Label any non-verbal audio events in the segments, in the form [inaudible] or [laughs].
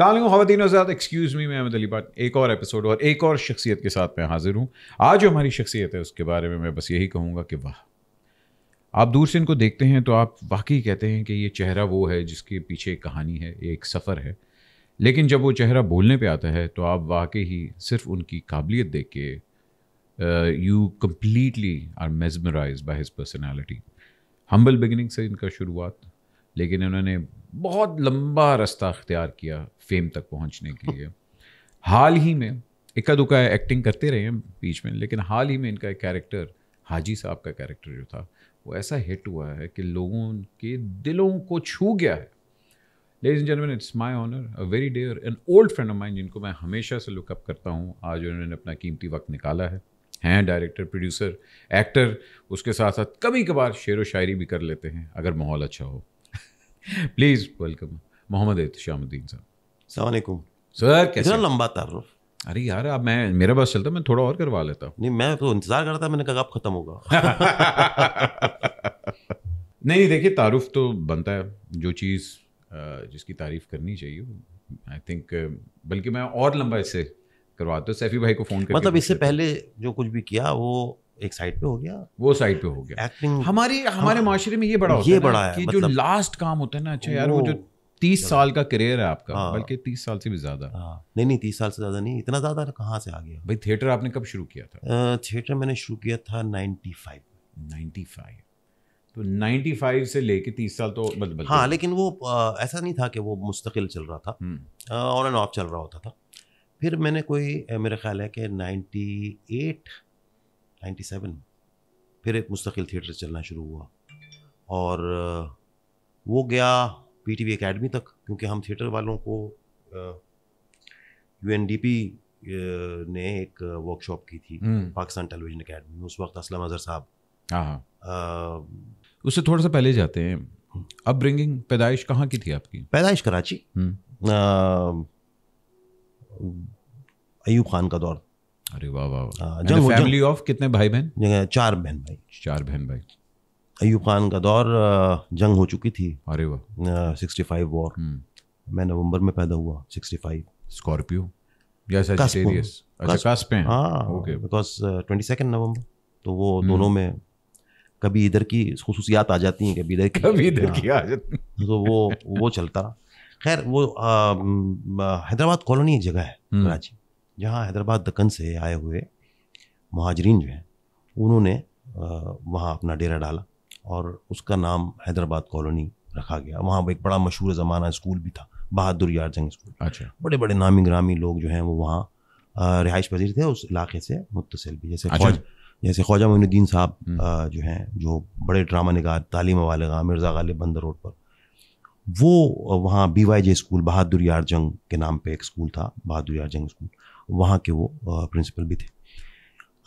खातिन आजाद excuse me मैं अहमद अली बात एक और एपिसोड और एक और शख्सियत के साथ मैं हाजिर हूँ आज जो हमारी शख्सियत है उसके बारे में मैं बस यही कहूँगा कि वाह आप दूर से इनको देखते हैं तो आप वाकई कहते हैं कि ये चेहरा वो है जिसके पीछे एक कहानी है एक सफ़र है लेकिन जब वो चेहरा बोलने पर आता है तो आप वाकई ही सिर्फ उनकी काबिलियत देख के you completely are mesmerized by his personality humble beginning से इनका शुरुआत लेकिन उन्होंने बहुत लंबा रास्ता अख्तियार किया फेम तक पहुंचने के लिए हाल ही में इक्का दुक्का एक्टिंग करते रहे हैं बीच में लेकिन हाल ही में इनका एक कैरेक्टर हाजी साहब का कैरेक्टर जो था वो ऐसा हिट हुआ है कि लोगों के दिलों को छू गया है ladies and gentleman it's my honour a very dear and old friend of mind जिनको मैं हमेशा से लुकअप करता हूँ आज उन्होंने अपना कीमती वक्त निकाला है हैं डायरेक्टर प्रोड्यूसर एक्टर उसके साथ साथ कभी कभार शेर व शायरी भी कर लेते हैं अगर माहौल अच्छा हो प्लीज वेलकम मोहम्मद एहतशामुद्दीन साहब सलामकुम सर कैसे इतना लंबा तारुफ अरे यार अब मैं मेरा बस चलता मैं थोड़ा और करवा लेता हूँ नहीं मैं तो इंतजार करता मैंने कहा अब खत्म होगा नहीं [laughs] नहीं देखिए तारुफ तो बनता है जो चीज़ जिसकी तारीफ करनी चाहिए आई थिंक बल्कि मैं और लंबा इससे करवाता हूँ सैफी भाई को फ़ोन मतलब इससे पहले जो कुछ भी किया वो एक साइड पे हो गया वो साइड पे हो गया एक्टिंग हमारी हाँ। हमारे माशरे में ये बड़ा ये बड़ा है कि जो लास्ट मतलब- काम होता है ना अच्छा यार वो जो तीस साल का करियर है आपका हाँ, बल्कि तीस साल से भी ज्यादा हाँ, नहीं नहीं तीस साल से ज्यादा नहीं इतना ज्यादा कहाँ से आ गया भाई थिएटर आपने कब शुरू किया था थिएटर मैंने शुरू किया था नाइन्टी फाइव नाइन्टी फाइव तो फाइव से लेके तीस साल तो मतलब हाँ लेकिन वो आ, ऐसा नहीं था कि वो मुस्तकिल चल रहा था ऑन एंड ऑफ चल रहा होता था फिर मैंने कोई मेरा ख्याल है कि 98 97 फिर एक मुस्तकिल थिएटर चलना शुरू हुआ और वो गया पी टी वी अकेडमी तक क्योंकि हम थिएटर वालों को यू एन डी पी ने एक वर्कशॉप की थी हम्म। पाकिस्तान टेलीविजन अकेडमी में उस वक्त असलम अजहर साहब हाँ, हाँ। उससे थोड़ा सा पहले जाते हैं हम्म। अब ब्रिंगिंग पैदाइश कहाँ की थी आपकी पैदाइश कराची हम्म। अयूब खान का दौर अरे वाह वाह फैमिली ऑफ हाँ, कितने भाई बहन चार बहन भाई चार बहन भाई अयूब खान का दौर जंग हो चुकी थी अरे वाह सिक्सटी फाइव वॉर मैं नवंबर में पैदा हुआ sixty five Scorpio twenty second नवंबर तो वो हम्म। दोनों में कभी इधर की खसूसियात आ जाती हैं कभी इधर कभी इधर हाँ। की आ जाती तो वो वो चलता रहा खैर वो हैदराबाद कॉलोनी एक जगह है हम्म। कराची जहाँ हैदराबाद दक्कन से आए हुए महाजरीन जो हैं उन्होंने वहाँ अपना डेरा डाला और उसका नाम हैदराबाद कॉलोनी रखा गया वहाँ एक बड़ा मशहूर ज़माना स्कूल भी था बहादुर यार जंग स्कूल अच्छा बड़े बड़े नामी ग्रामी लोग जो हैं वो वहाँ रिहाइश पजीर थे उस इलाके से मुतसिल भी जैसे अच्छा। जैसे ख्वाजा मोइनुद्दीन साहब हम्म। जो हैं जो बड़े ड्रामा नगार तालीम वालगा मिर्ज़ा गालिब बंदर रोड पर वो वहाँ B Y J school Bahadur Yar Jung के नाम पे एक स्कूल था बहादुर यार जंग स्कूल वहाँ के वो प्रिंसिपल भी थे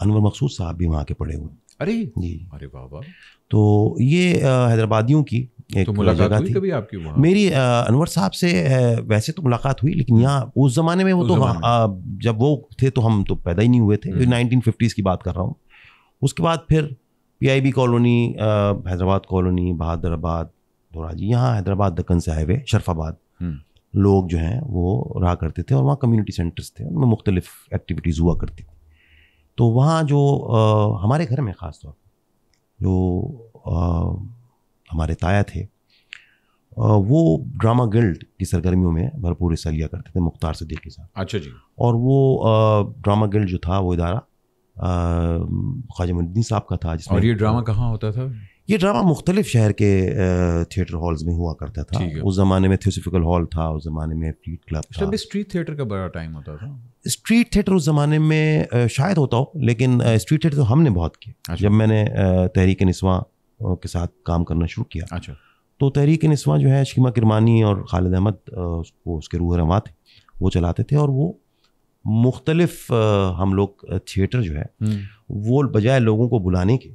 अनवर मकसूद साहब भी वहाँ के पढ़े हुए अरे जी अरे बाबा तो ये हैदराबादियों की एक तो मुलाकात हुई कभी आपकी वहाँ मेरी अनवर साहब से वैसे तो मुलाकात हुई लेकिन यहाँ उस ज़माने में वो तो आ, हाँ, जब वो थे तो हम तो पैदा ही नहीं हुए थे हम्म। नाइनटीन फिफ्टीज़ की बात कर रहा हूँ उसके बाद फिर PIB colony Hyderabad colony Bahadrabad Dhoraji यहाँ हैदराबाद दक्कन से हाईवे शरफाबाद हम्म। लोग जो हैं वो रहा करते थे और वहाँ कम्युनिटी सेंटर्स थे उनमें मुख्तलिफ एक्टिविटीज़ हुआ करती थी तो वहाँ जो आ, हमारे घर में ख़ास तौर पर जो आ, हमारे ताया थे आ, वो ड्रामा गिल्ड की सरगर्मियों में भरपूर हिस्सा लिया करते थे मुख्तार सदीक के साथ अच्छा जी और वो आ, ड्रामा गिल्ड जो था वो इदारा ख्वाजा मुद्दीन साहब का था जिसमें और ये ड्रामा कहाँ होता था ये ड्रामा मुख्तलिफ शहर के थिएटर हॉल्स में हुआ करता था उस ज़माने में थियोसफिकल हॉल था उस ज़माने में फ्लीट अच्छा, क्लब था स्ट्रीट थिएटर का बड़ा टाइम होता था स्ट्रीट थिएटर उस ज़माने में शायद होता हो लेकिन स्ट्रीट थिएटर तो हमने बहुत किया अच्छा। जब मैंने तहरीक नस्वा के साथ काम करना शुरू किया अच्छा तो तहरीक नस्वा जो है शीमा किरमानी और खालिद अहमद वो उसके रूह रवा थे वो चलाते थे और वो मुख्तलफ हम लोग थिएटर जो है हम्म। वो बजाय लोगों को बुलाने के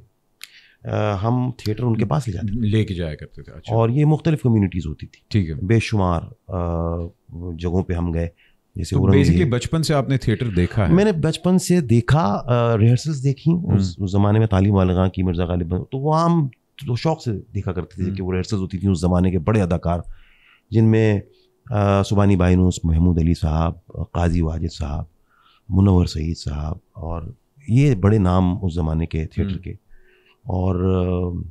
हम थिएटर उनके पास ले जाते थे लेके जाया करते थे अच्छा और ये मुख्तलिफ कम्युनिटीज़ होती थी ठीक है बेशुमार जगहों पे हम गए जैसे तो बेसिकली बचपन से आपने थिएटर देखा है मैंने बचपन से देखा रिहर्सल्स देखी हम्म। उस, उस ज़माने में तालीम वालगा की मिर्ज़ा गालिब तो वो आम तो शौक से देखा करते थे हम्म। कि वो रिहर्सल्स होती थी उस ज़माने के बड़े अदाकार जिनमें सुबानी बायनूस महमूद अली साहब काजी वाजिद साहब मुनवर सईद साहब और ये बड़े नाम उस ज़माने के थिएटर हम्म। के और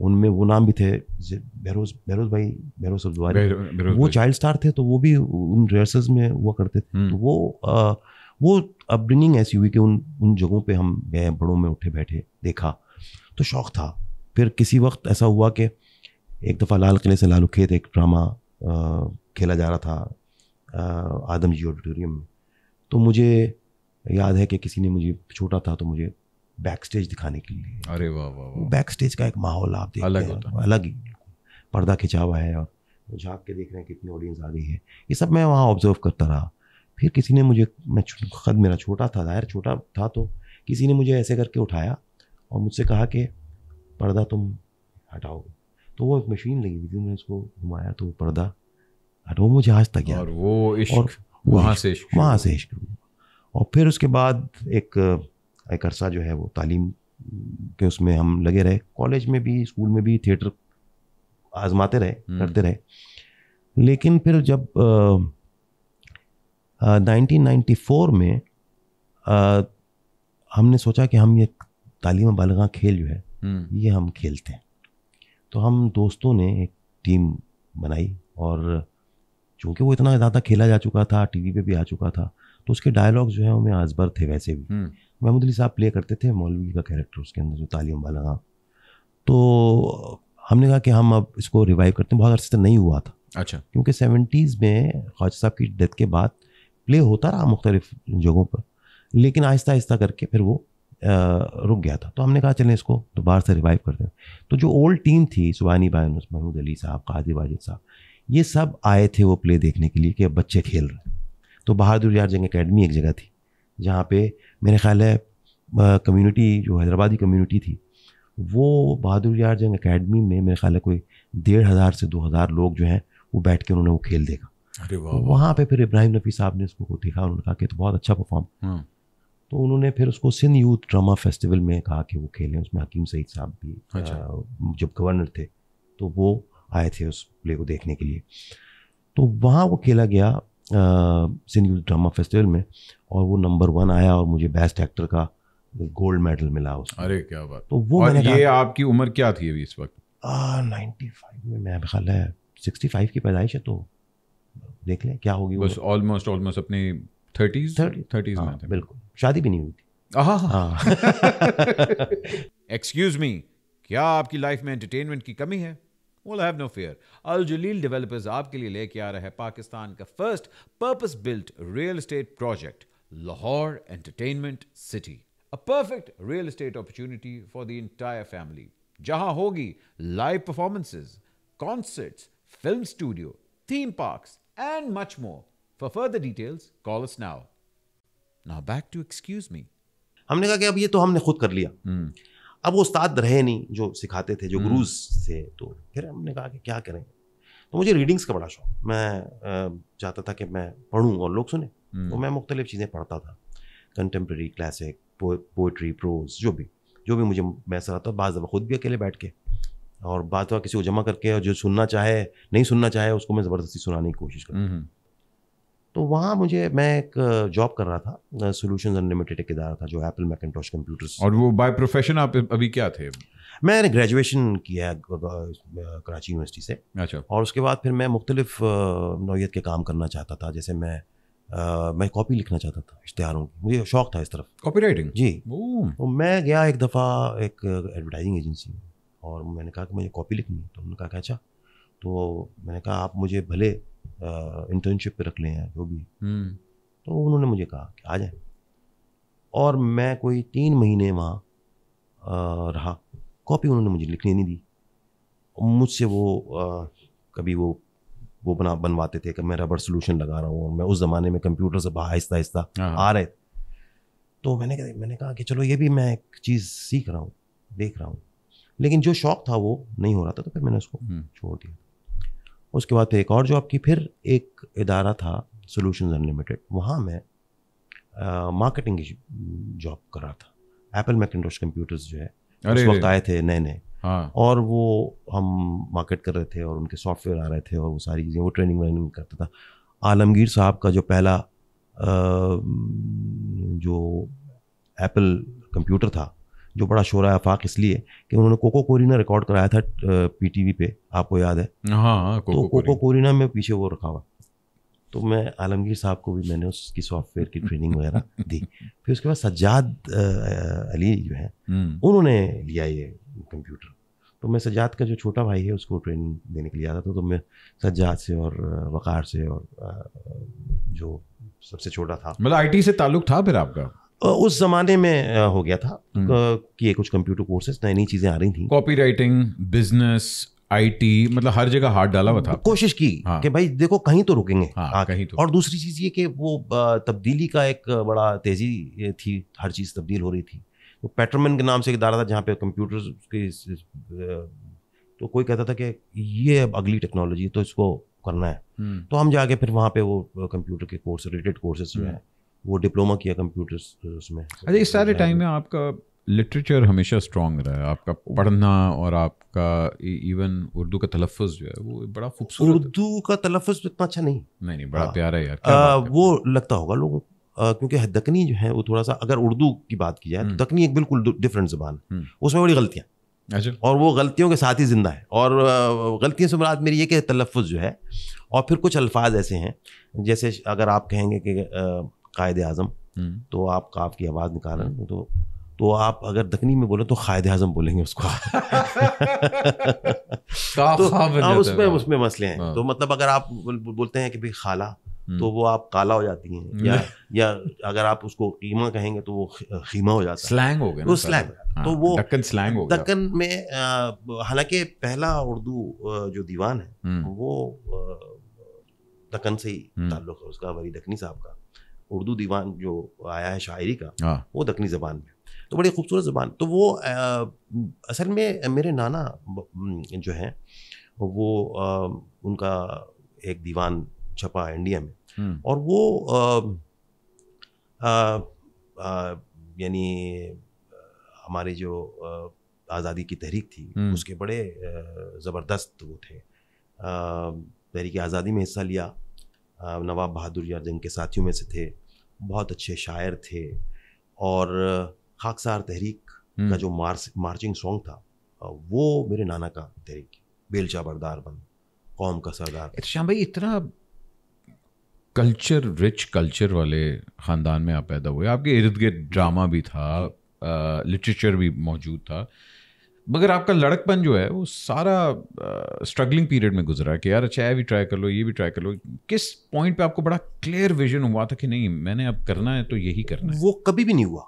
उनमें वो नाम भी थे बहरोज बहरोज भाई बहरोज अब्दुल वो चाइल्ड स्टार थे तो वो भी उन रिहर्सल्स में हुआ करते थे हम्म। तो वो आ, वो अपब्रिंगिंग ऐसी हुई कि उन उन जगहों पे हम गए बड़ों में उठे बैठे देखा तो शौक़ था फिर किसी वक्त ऐसा हुआ कि एक दफ़ा लाल किले से लालू खेत एक ड्रामा खेला जा रहा था आदम जी ऑडिटोरियम में तो मुझे याद है कि किसी ने मुझे छोटा था तो मुझे बैक स्टेज दिखाने के लिए अरे वाह वाह बैक स्टेज का एक माहौल आप देखते अलग हैं अलग ही पर्दा खिंचा हुआ है और झाँक के देख रहे हैं कितनी ऑडियंस आ रही है ये सब मैं वहाँ ऑब्जर्व करता रहा फिर किसी ने मुझे मैं खद मेरा छोटा था जाहिर छोटा था तो किसी ने मुझे ऐसे करके उठाया और मुझसे कहा कि पर्दा तुम हटाओ तो वो एक मशीन लगी हुई थी मैंने उसको घुमाया तो पर्दा हटो मुझे आज तक यार और वो इश्क वहाँ से इश्क वहाँ से इश्क और फिर उसके बाद एक एक अरसा जो है वो तालीम के उसमें हम लगे रहे कॉलेज में भी स्कूल में भी थिएटर आजमाते रहे हम्म। करते रहे लेकिन फिर जब नाइनटीन नाइन्टी फोर में आ, हमने सोचा कि हम ये तालीम बालगा खेल जो है हम्म। ये हम खेलते हैं तो हम दोस्तों ने एक टीम बनाई और चूँकि वो इतना ज़्यादा खेला जा चुका था टीवी पे भी आ चुका था तो उसके डायलॉग जो है उनमें आजबर थे वैसे भी हम्म। महमूद अली साहब प्ले करते थे मौलवी का कैरेक्टर उसके अंदर जो तालीम वाला था तो हमने कहा कि हम अब इसको रिवाइव करते हैं बहुत अरसे नहीं हुआ था अच्छा क्योंकि सेवेंटीज़ में ख्वाजा साहब की डेथ के बाद प्ले होता रहा मुख्तलिफ जगहों पर लेकिन आहिस्ता आहिस्ता करके फिर वो रुक गया था तो हमने कहा चलें इसको दोबारा से रिवाइव करते हैं तो जो ओल्ड टीम थी सुबहानी बायनस महमूद अली साहब काजी वाजिद साहब ये सब आए थे वो प्ले देखने के लिए कि बच्चे खेल रहे हैं तो बहादुर यार जंग अकेडमी एक जगह थी जहाँ पे मेरे ख्याल है कम्युनिटी जो हैदराबादी कम्युनिटी थी वो बहादुर यार जंग अकेडमी में मेरे ख्याल है कोई डेढ़ हज़ार से दो हज़ार लोग जो हैं वो बैठ के उन्होंने वो खेल देगा अरे तो वहाँ पे फिर इब्राहिम नफी साहब ने उसको देखा उन्होंने कहा कि तो बहुत अच्छा परफॉर्म हम्म। तो उन्होंने फिर उसको सिंध यूथ ड्रामा फेस्टिवल में कहा कि वो खेलें उसमें हकीम सईद साहब भी अच्छा। जब गवर्नर थे तो वो आए थे उस प्ले को देखने के लिए तो वहाँ वो खेला गया सिंध यूथ ड्रामा फेस्टिवल में और वो नंबर वन आया और मुझे बेस्ट एक्टर का गोल्ड मेडल मिला उसको अरे क्या बात तो वो और ये आपकी उम्र क्या थी अभी इस वक्त नाइन्टी फाइव में मैं ख्याल है सिक्सटी फाइव की पैदाइश है तो देख लें क्या होगी बस ऑलमोस्ट ऑलमोस्ट अपनी थर्टीज थर्टीज में हाँ, थे बिल्कुल शादी भी नहीं हुई थी एक्सक्यूज मी हाँ। [laughs] क्या आपकी लाइफ में एंटरटेनमेंट की कमी है well have no fear Al Jalil developers आपके लिए लेके आ रहा है पाकिस्तान का first purpose built real estate project Lahore Entertainment City. A perfect real estate opportunity for the entire family. जहां होगी live performances, concerts, film studio, theme parks, and much more. For further details, call us now. Now back to excuse me. हमने कहा कि अब ये तो हमने खुद कर लिया hmm. अब वो उस्ताद रहे नहीं जो सिखाते थे जो hmm. गुरुज थे तो फिर हमने कहा कि क्या करें तो मुझे रीडिंग्स का बड़ा शौक मैं चाहता था कि मैं पढ़ूँ और लोग सुने hmm. तो मैं मुख्तलिफ चीज़ें पढ़ता था कंटेम्प्रेरी क्लासिक पोइट्री प्रोज जो भी जो भी मुझे मैसर आता बाज़ दफ़ा ख़ुद भी अकेले बैठ के और बात दफ़ा किसी को जमा करके और जो सुनना चाहे नहीं सुनना चाहे उसको मैं ज़बरदस्ती सुनाने की कोशिश करता हम्म, हम्म। तो वहाँ मुझे मैं एक जॉब कर रहा था सोल्यूशन अनलिमिटेड इदारा था जो एप्पल मैकेटॉश कंप्यूटर्स और वो बाय प्रोफेशन आप अभी क्या थे मैंने ग्रेजुएशन किया है कराची यूनिवर्सिटी से अच्छा और उसके बाद फिर मैं मुख्तलिफ नौीयत के काम करना चाहता था जैसे मैं मैं कॉपी लिखना चाहता था इश्तहारों की मुझे शौक था इस तरफ कॉपी राइटिंग जी तो मैं गया एक दफ़ा एक एडवर्टाइजिंग एजेंसी में और मैंने कहा कि मुझे कॉपी लिखनी है तो उन्होंने कहा अच्छा तो मैंने कहा आप मुझे भले इंटर्नशिप पे रख लें या जो भी हम्म। तो उन्होंने मुझे कहा कि आ जाए और मैं कोई तीन महीने वहाँ रहा कॉपी उन्होंने मुझे लिखने नहीं दी मुझसे वो आ, कभी वो वो बना बनवाते थे कि मैं रबड़ सोल्यूशन लगा रहा हूँ और मैं उस ज़माने में कंप्यूटर से बाहर आहिस्ता आहिस्ता हाँ। आ रहे तो मैंने कहा मैंने कहा कि चलो ये भी मैं एक चीज़ सीख रहा हूँ देख रहा हूँ लेकिन जो शौक था वो नहीं हो रहा था तो फिर मैंने उसको हम्म। छोड़ दिया उसके बाद फिर एक और जॉब की फिर एक इदारा था सोल्यूशन अनलिमिटेड वहाँ मैं मार्केटिंग की जॉब कर रहा था एप्पल मैकिनटोश कंप्यूटर्स जो है उस वक्त आए थे नए नए हाँ. और वो हम मार्केट कर रहे थे और उनके सॉफ्टवेयर आ रहे थे और वो सारी चीज़ें वो ट्रेनिंग वेनिंग करता था आलमगीर साहब का जो पहला आ, जो एप्पल कंप्यूटर था जो बड़ा शोर आफाक इसलिए कि उन्होंने कोको कोरिना रिकॉर्ड कराया था पीटीवी पे आपको याद है हाँ, कोको हाँ, तो कोको कोरिना में पीछे वो रखा हुआ तो मैं आलमगीर साहब को भी मैंने उसकी सॉफ्टवेयर की ट्रेनिंग वगैरह दी [laughs] फिर उसके बाद सज्जाद अली जो है हम्म। उन्होंने लिया ये कंप्यूटर तो मैं सजाद का जो छोटा भाई है उसको ट्रेनिंग देने के लिए आता था तो, तो मैं सज्जात से और वक़ार से और जो सबसे छोटा था मतलब आईटी से ताल्लुक था फिर आपका उस जमाने में हो गया था हम्म। कि कुछ कंप्यूटर कोर्सेज नई नई चीज़ें आ रही थी कॉपी राइटिंग बिजनेस आईटी मतलब हर जगह हाथ डाला हुआ था कोशिश की हाँ। कि भाई देखो कहीं तो रुकेंगे हाँ, कहीं तो और दूसरी चीज़ ये कि वो तब्दीली का एक बड़ा तेज़ी थी हर चीज़ तब्दील हो रही थी वो पैटरमैन के नाम से एक दारा था जहाँ पे कंप्यूटर्स की तो कोई कहता था कि ये अब अगली टेक्नोलॉजी तो इसको करना है हम्म। तो हम जाके फिर वहाँ पे वो कंप्यूटर के कोर्स रिलेटेड कोर्सेज जो है वो डिप्लोमा किया कंप्यूटर्स उसमें अच्छा इस सारे टाइम में आपका लिटरेचर हमेशा स्ट्रॉन्ग रहा है आपका पढ़ना और आपका इवन e, उर्दू का तलफ़ जो है वो बड़ा खूबसूरत उर्दू का तलफ़ इतना अच्छा नहीं नहीं नहीं बड़ा हाँ। प्यारा है यार आ, वो लगता होगा लोगों को क्योंकि दकनी जो है वो थोड़ा सा अगर उर्दू की बात की जाए तो दकनी हम्म। एक बिल्कुल डिफरेंट ज़बान हम्म। उसमें बड़ी गलतियाँ अच्छा। और वो गलतियों के साथ ही ज़िंदा है और गलतियों से मुराद मेरी ये कि तलफ़ जो है और फिर कुछ अल्फाज ऐसे हैं जैसे अगर आप कहेंगे कि कायद अज़म हम्म। तो आप काफ की आवाज़ निकाल रहे हैं तो तो आप अगर दखनी में बोले तो कायद अज़म बोलेंगे उसको तो हाँ, उसमें उसमें मसले हैं हाँ। तो मतलब अगर आप बोलते हैं कि भाई खाला तो हम्म। वो आप काला हो जाती हैं या [laughs] या अगर आप उसको कीमा कहेंगे तो वो खीमा हो जाता है स्लैंग हो गया वो स्लैंग तो हाँ, वो दक्कन स्लैंग हो दक्कन में हालांकि पहला उर्दू जो दीवान है हम्म। वो दक्कन से ही हम्म। ताल्लुक है उसका वरी दक्कनी साहब का उर्दू दीवान जो आया है शायरी का हाँ। वो दक्कनी ज़बान में तो बड़ी खूबसूरत ज़बान तो वो असल में मेरे नाना जो हैं वो उनका एक दीवान छपा इंडिया में Hmm. और वो यानी हमारे जो आज़ादी की तहरीक थी hmm. उसके बड़े ज़बरदस्त वो थे तहरीक आज़ादी में हिस्सा लिया नवाब बहादुर यार जिनके के साथियों में से थे बहुत अच्छे शायर थे और खाकसार तहरीक का hmm. जो मार्च मार्चिंग सॉन्ग था वो मेरे नाना का तहरीक बेलचा बरदार बन कौम का सरदार तो श्याम भाई इतना कल्चर रिच कल्चर वाले ख़ानदान में आप पैदा हुए आपके इर्द गिर्द ड्रामा भी था लिटरेचर भी मौजूद था मगर आपका लड़कपन जो है वो सारा स्ट्रगलिंग पीरियड में गुजरा कि यार अच्छा ये भी ट्राई कर लो ये भी ट्राई कर लो किस पॉइंट पे आपको बड़ा क्लियर विजन हुआ था कि नहीं मैंने अब करना है तो यही करना है वो कभी भी नहीं हुआ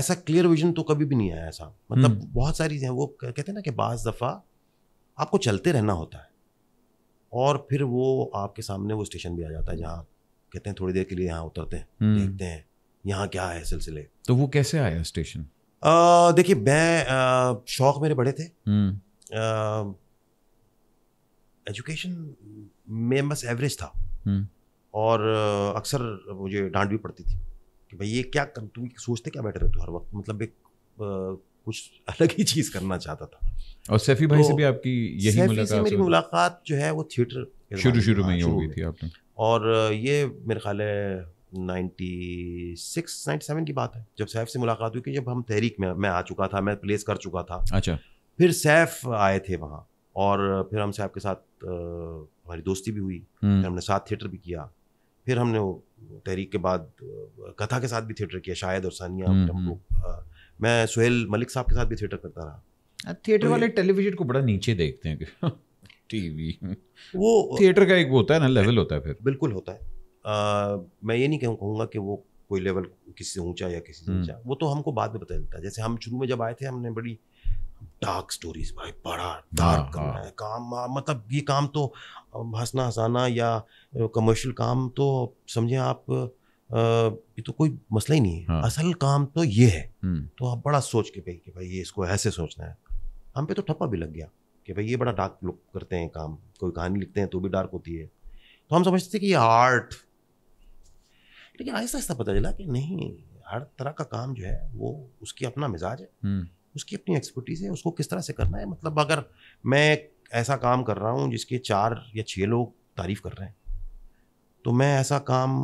ऐसा क्लियर विजन तो कभी भी नहीं आया ऐसा मतलब हम्म। बहुत सारी वो कहते हैं ना कि बाज़ दफ़ा आपको चलते रहना होता है और फिर वो आपके सामने वो स्टेशन भी आ जाता है हम्म। जहाँ कहते हैं थोड़ी देर के लिए यहाँ उतरते हैं हम्म। देखते हैं यहाँ क्या है सिलसिले तो वो कैसे आया स्टेशन देखिए मैं शौक मेरे बड़े थे एजुकेशन हम्म। में बस एवरेज था और अक्सर मुझे डांट भी पड़ती थी कि भाई ये क्या तुम सोचते क्या बेटर है तू हर वक्त मतलब एक कुछ अलग ही चीज़ करना चाहता था और सैफी भाई तो से भी आपकी यही मुलाकात से मेरी मुलाकात जो है वो थिएटर शुरू शुरू में ही हो हाँ, गई थी आपने और ये मेरे ख्याल है नाइन्टी सिक्स नाइन्टी सेवन की बात है जब सैफ से मुलाकात हुई कि जब हम तहरीक में मैं आ चुका था मैं प्लेस कर चुका था अच्छा फिर सैफ आए थे वहाँ और फिर हम सैफ के साथ हमारी दोस्ती भी हुई हम्म। फिर हमने साथ थिएटर भी किया फिर हमने तहरीक के बाद कथा के साथ भी थिएटर किया शायद और सानिया हमको हम्म, हम्म। मैं सुहेल मलिक साहब के साथ भी थिएटर करता रहा थिएटर तो वाले टेलीविजन को बड़ा नीचे देखते हैं टीवी [laughs] वो थिएटर का एक वो होता है ना लेवल होता है फिर बिल्कुल होता है आ, मैं ये नहीं कहूँ कहूँगा कि वो कोई लेवल किसी से ऊंचा या किसी से ऊंचा हम्म। वो तो हमको बाद में पता चलता है जैसे हम शुरू में जब आए थे हमने बड़ी डार्क स्टोरीज भाई बड़ा डार्क हाँ, हाँ। काम मतलब ये काम तो हंसना हंसाना या कमर्शियल काम तो समझें आप ये तो कोई मसला ही नहीं है हाँ। असल काम तो ये है हम्म। तो आप बड़ा सोच के भाई कि भाई ये इसको ऐसे सोचना है हम पे तो ठप्पा भी लग गया कि भाई ये बड़ा डार्क लुक करते हैं काम कोई कहानी लिखते हैं तो भी डार्क होती है तो हम समझते थे कि ये आर्ट लेकिन ऐसा ऐसा पता चला कि नहीं हर तरह का काम जो है वो उसकी अपना मिजाज है हम्म। उसकी अपनी एक्सपर्टीज है उसको किस तरह से करना है मतलब अगर मैं ऐसा काम कर रहा हूँ जिसके चार या छः लोग तारीफ कर रहे हैं तो मैं ऐसा काम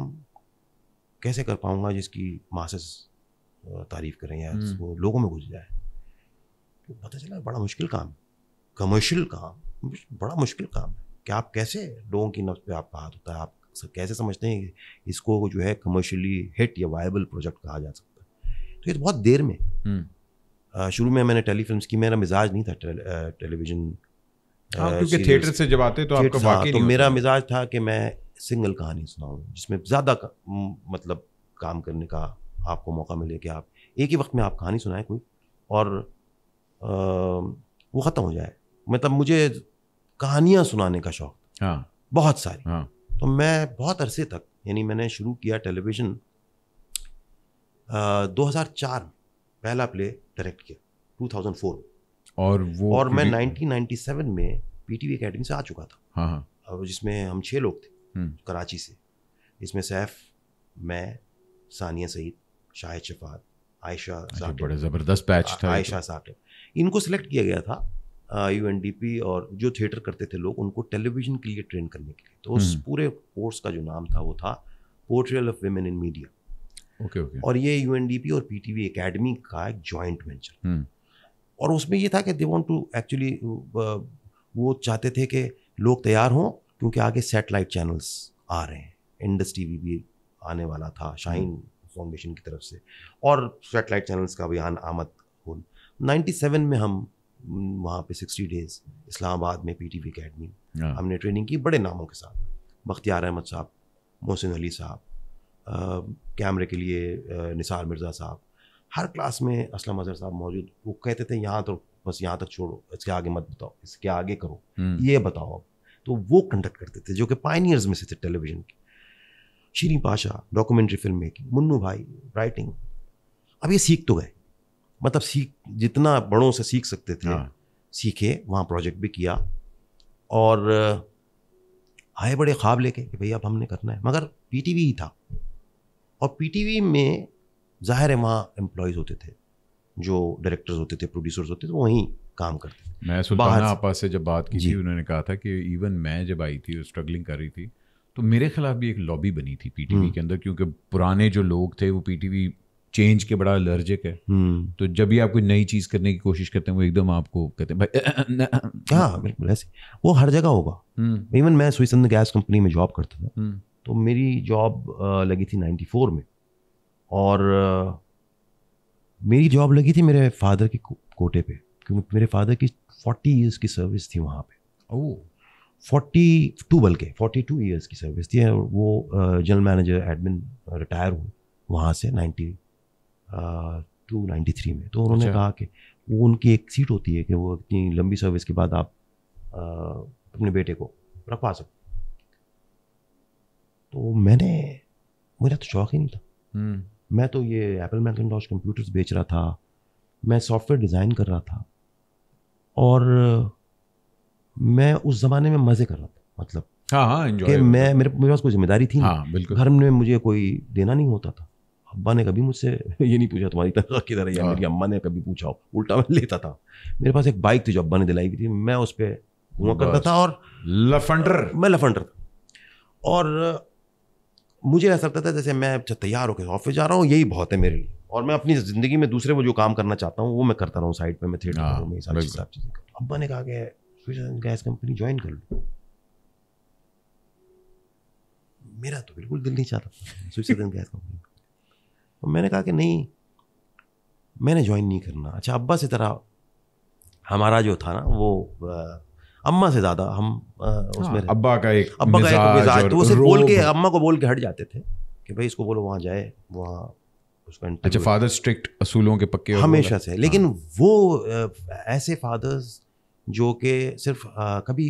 कैसे कर पाऊंगा जिसकी मासेस तारीफ करें या वो हम्म। लोगों में घुस जाए तो पता चला बड़ा मुश्किल काम है कमर्शियल काम बड़ा मुश्किल काम है कि आप कैसे लोगों की नफ्स पे आपका हाथ होता है आप कैसे समझते हैं इसको जो है कमर्शियली हिट या वायबल प्रोजेक्ट कहा जा सकता है तो ये तो बहुत देर में हम्म। शुरू में मैंने टेलीफिल्म की मेरा मिजाज नहीं था टेलीविजन हाँ, क्योंकि थिएटर से जब आते तो आपका वाकई हाँ, तो मेरा मिजाज था कि मैं सिंगल कहानी सुनाऊँ जिसमें ज़्यादा का, मतलब काम करने का आपको मौका मिले कि आप एक ही वक्त में आप कहानी सुनाएं कोई और आ, वो ख़त्म हो जाए मतलब मुझे कहानियाँ सुनाने का शौक हाँ बहुत सारी हाँ तो मैं बहुत अरसे तक यानी मैंने शुरू किया टेलीविज़न दो में पहला प्ले डायरेक्ट किया 2004 और वो और मैं 1997 में पीटीवी एकेडमी से आ चुका था हाँ हाँ जिसमें हम छः लोग थे हम्म। कराची से इसमें सैफ मैं सानिया सईद शाहिद शफात आयशा अच्छा, बड़े ज़बरदस्त बैच था तो। आयशा साकिब इनको सेलेक्ट किया गया था यू एन डी पी और जो थिएटर करते थे लोग उनको टेलीविजन के लिए ट्रेन करने के लिए तो उस हम्म। पूरे कोर्स का जो नाम था वो था portrayal of women in media okay okay और ये यू एन डी पी और पी टी वी अकेडमी का एक जॉइंट वेंचर हम्म। और उसमें ये था कि दे वॉन्ट टू एक्चुअली वो चाहते थे कि लोग तैयार हों क्योंकि आगे सेटेलाइट चैनल्स आ रहे हैं इंडस टीवी भी आने वाला था शाहीन फाउंडेशन की तरफ से और सेटेलाइट चैनल्स का भी आन आमद हो नाइन्टी में हम वहाँ पे सिक्सटी डेज इस्लामाबाद में पी टी अकेडमी हमने ट्रेनिंग की बड़े नामों के साथ बख्तियार अहमद साहब मोहसिन अली साहब कैमरे के लिए निसार मिर्ज़ा साहब हर क्लास में असलम अजहर साहब मौजूद वो कहते थे यहाँ तो बस यहाँ तक छोड़ो इसके आगे मत बताओ इसके आगे करो हम्म। ये बताओ अब तो वो कंडक्ट करते थे जो कि पाइनियर्स में से थे टेलीविजन के Shri Pasha documentary film making Munnu Bhai writing अब ये सीख तो गए मतलब सीख जितना बड़ों से सीख सकते थे हाँ। सीखे वहाँ प्रोजेक्ट भी किया और आए बड़े ख्वाब लेके कि भाई अब हमने करना है मगर पीटीवी ही था और पीटीवी में जाहिर है वहाँ एम्प्लॉयज़ होते थे जो डायरेक्टर्स होते थे प्रोड्यूसर्स होते थे वहीं काम करते मैं सुल्ताना आपा से जब बात की थी उन्होंने कहा था कि इवन मैं जब आई थी स्ट्रगलिंग कर रही थी तो मेरे खिलाफ भी एक लॉबी बनी थी पीटीवी हम्म। के अंदर क्योंकि पुराने जो लोग थे वो पीटीवी चेंज के बड़ा एलर्जिक है हम्म। तो जब भी आप कोई नई चीज़ करने की कोशिश करते हैं वो एकदम आपको कहते हैं भाई हाँ बिल्कुल ऐसे वो हर जगह होगा इवन हम्म। मैं सुईसंद गैस कंपनी में जॉब करता था तो मेरी जॉब लगी थी नाइन्टी में और मेरी जॉब लगी थी मेरे फादर के कोटे पे क्योंकि मेरे फादर की फोर्टी ईयर्स की सर्विस थी वहाँ पे ओ फोर्टी टू बल्कि फोर्टी टू ईयर्स की सर्विस थी और वो जनरल मैनेजर एडमिन रिटायर हुए वहाँ से नाइन्टी टू नाइन्टी थ्री में तो उन्होंने अच्छा। कहा कि वो उनकी एक सीट होती है कि वो इतनी लंबी सर्विस के बाद आप आ, अपने बेटे को रखवा सकते तो मैंने मेरा तो शौक ही नहीं था hmm. मैं तो ये एप्पल मैकिन कंप्यूटर्स बेच रहा था मैं सॉफ्टवेयर डिज़ाइन कर रहा था और मैं उस ज़माने में मज़े कर रहा था मतलब हाँ हाँ कि मैं मेरे मेरे पास कोई जिम्मेदारी थी हाँ बिल्कुल घर में मुझे कोई देना नहीं होता था अब्बा ने कभी मुझसे [laughs] ये नहीं पूछा तुम्हारी तरह [laughs] किधर है या हाँ। मेरी अम्मा ने कभी पूछा उल्टा मैं लेता था मेरे पास एक बाइक थी जो अब्बा ने दिलाई हुई थी मैं उस पर घूमा करता था और लफंडर मैं लफंडर था और मुझे ऐसा लगता था जैसे मैं तैयार होकर ऑफिस जा रहा हूँ यही बहुत है मेरे लिए और मैं अपनी ज़िंदगी में दूसरे वो जो काम करना चाहता हूँ वो मैं करता रहा साइड पे मैं थिएटर हाँ, अब्बा ने कहा गैस कंपनी ज्वाइन कर लो मेरा तो बिल्कुल दिल नहीं चाहता स्विट्जरलैंड गैस कंपनी और मैंने कहा कि नहीं मैंने ज्वाइन नहीं करना अच्छा अब्बा से तरह हमारा जो था ना वो अम्मा से ज़्यादा हम हाँ, उसमें अब्बा का एक अब्बा का एक मिजाज तो वो सिर्फ बोल के अम्मा को बोल के हट जाते थे कि भाई इसको बोलो वहाँ जाए वहाँ अच्छा फादर स्ट्रिक्ट असूलों के पक्के हमेशा से लेकिन हाँ। वो ऐसे फादर्स जो के सिर्फ आ, कभी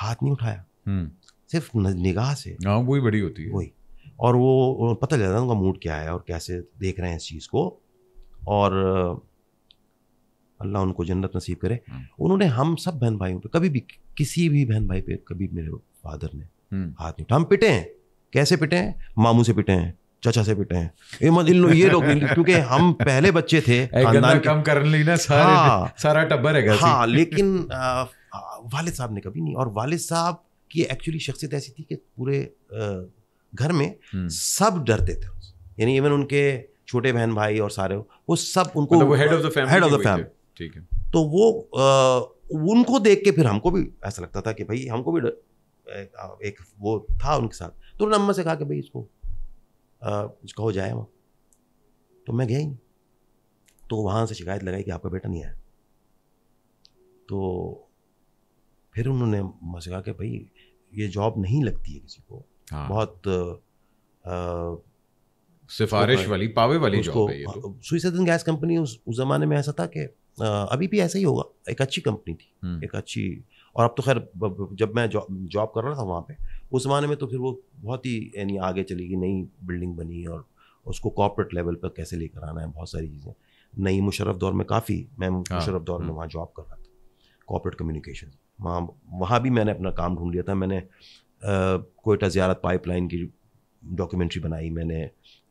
हाथ नहीं उठाया हम्म। सिर्फ निगाह से हाँ वही बड़ी होती है वही और वो पता चलता है उनका मूड क्या है और कैसे देख रहे हैं इस चीज़ को और अल्लाह उनको जन्नत नसीब करे हम्म। उन्होंने हम सब बहन भाइयों पे कभी भी किसी भी बहन भाई पे कभी मेरे फादर ने हम्म। हाथ नहीं उठा हम पिटे हैं कैसे पिटे हैं मामू से पिटे हैं चाचा से पिटे हैं ये मत इन ये लोग क्योंकि हम पहले बच्चे थे खानदान कम कर ली ना सारे हाँ, सारा टब्बर है हाँ लेकिन वाले साहब ने कभी नहीं और वाले साहब की एक्चुअली शख्सियत ऐसी थी कि पूरे घर में हम्म। सब डरते थे यानी इवन उनके छोटे बहन भाई और सारे वो सब उनको head of the family head of the family ठीक है तो वो आ, उनको देख के फिर हमको भी ऐसा लगता था कि भाई हमको भी एक वो था उनके साथ तो उन्होंने अम्मा से कहा कि भाई इसको उसका हो जाए वहाँ तो मैं गया ही नहीं तो वहाँ से शिकायत लगाई कि आपका बेटा नहीं आया तो फिर उन्होंने मुझसे कहा कि भाई ये जॉब नहीं लगती है किसी को हाँ। बहुत आ, सिफारिश वाली पावे वाली जॉब है ये तो गैस कंपनी उस, उस जमाने में ऐसा था कि अभी भी ऐसा ही होगा एक अच्छी कंपनी थी हम्म। एक अच्छी और अब तो खैर जब मैं जॉब कर रहा था वहाँ पे उस ज़माने में तो फिर वो बहुत ही यानी आगे चली गई नई बिल्डिंग बनी और उसको कॉर्पोरेट लेवल पर कैसे लेकर आना है बहुत सारी चीज़ें नई मुशरफ दौर में काफ़ी मैं हाँ, मुशरफ दौर में हम्म। वहाँ जॉब कर रहा था कॉर्पोरेट कम्युनिकेशन वहाँ वहाँ भी मैंने अपना काम ढूंढ लिया था मैंने कोयटा ज़्यारत पाइपलाइन की डॉक्यूमेंट्री बनाई मैंने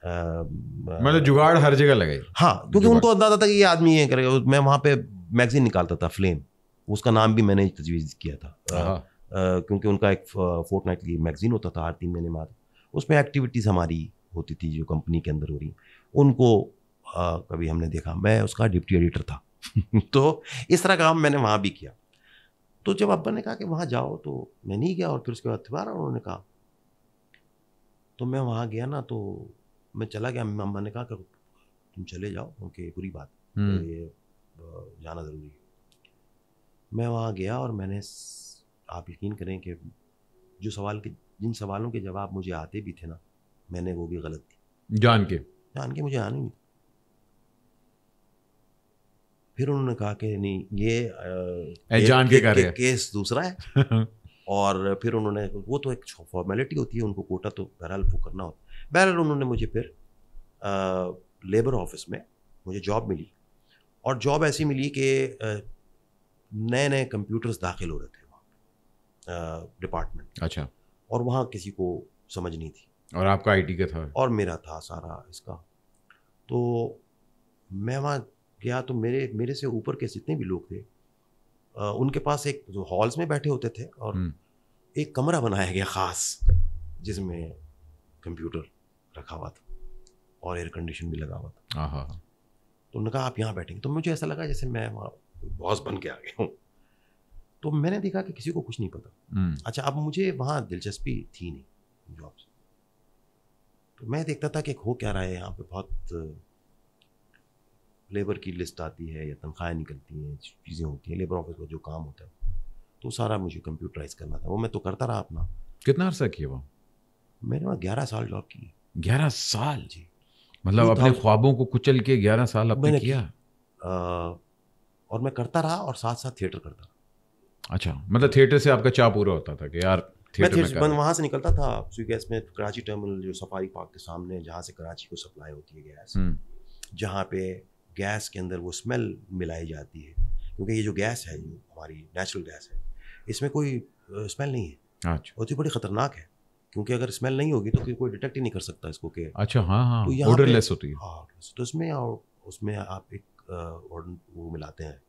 मतलब जुगाड़ हर जगह लगाई हाँ क्योंकि उनको अंदाजा था कि ये आदमी ये करेगा मैं वहाँ पे मैगजीन निकालता था फ्लेम उसका नाम भी मैंने तजवीज़ किया था हाँ। क्योंकि उनका एक फोर्ट नाइटली मैगजीन होता था हर तीन महीने बाद उसमें एक्टिविटीज़ हमारी होती थी जो कंपनी के अंदर हो रही उनको आ, कभी हमने देखा मैं उसका डिप्टी एडिटर था [laughs] तो इस तरह का काम मैंने वहाँ भी किया तो जब अब्बा ने कहा कि वहाँ जाओ तो मैं नहीं गया और फिर उसके बाद दोबारा उन्होंने कहा तो मैं वहाँ गया ना तो मैं चला गया अम्मा ने कहा कि तुम चले जाओ क्योंकि बुरी बात हम्म। ये जाना ज़रूरी है मैं वहाँ गया और मैंने आप यकीन करें कि जो सवाल के जिन सवालों के जवाब मुझे आते भी थे ना मैंने वो भी गलत दिए जान के जान के मुझे आने नहीं फिर उन्होंने कहा कि नहीं ये आ, जान के, के, के केस दूसरा है [laughs] और फिर उन्होंने वो तो एक फॉर्मेलिटी होती है उनको कोटा तो बहरहाल वो करना होता है बहरहाल उन्होंने मुझे फिर आ, लेबर ऑफिस में मुझे जॉब मिली और जॉब ऐसी मिली कि नए नए कंप्यूटर्स दाखिल हो रहे थे वहाँ डिपार्टमेंट अच्छा और वहाँ किसी को समझ नहीं थी और आपका आईटी का था और मेरा था सारा इसका तो मैं वहाँ गया तो मेरे मेरे से ऊपर के जितने भी लोग थे आ, उनके पास एक जो हॉल्स में बैठे होते थे और हम्म। एक कमरा बनाया गया ख़ास जिसमें कंप्यूटर रखा हुआ था और एयर कंडीशन भी लगा हुआ था तो उन्होंने कहा आप यहाँ बैठेंगे तो मुझे ऐसा लगा जैसे मैं वहाँ बॉस बन के आ गया हूँ तो मैंने देखा कि किसी को कुछ नहीं पता हम्म। अच्छा अब मुझे वहाँ दिलचस्पी थी नहीं जॉब से तो मैं देखता था कि हो क्या रहा है यहाँ पे बहुत लेबर की लिस्ट आती है या तनख्वाहें निकलती हैं चीज़ें होती हैं लेबर ऑफिस में जो काम होता है तो सारा मुझे कंप्यूटराइज करना था वो मैं तो करता रहा अपना कितना अर्सा किया वो मैंने वहाँ ग्यारह साल जॉब की ग्यारह साल जी मतलब तो अपने ख्वाबों को कुचल के ग्यारह साल अपने किया आ, और मैं करता रहा और साथ साथ थिएटर करता रहा अच्छा मतलब थिएटर से आपका चाह पूरा होता था कि यार मैं थिएटर मैं वहाँ से निकलता था स्वी गैस में कराची टर्मिनल जो सफारी पार्क के सामने जहाँ से कराची को सप्लाई होती है गैस हम्म। जहाँ पे गैस के अंदर वो स्मेल मिलाई जाती है क्योंकि ये जो गैस है जो हमारी नेचुरल गैस है इसमें कोई स्मेल नहीं है अच्छा और तो बड़ी ख़तरनाक है क्योंकि अगर स्मेल नहीं होगी तो कोई डिटेक्ट ही नहीं कर सकता इसको के अच्छा हाँ हाँ तो होती है हाँ, तो इसमें और उसमें आप एक वो मिलाते हैं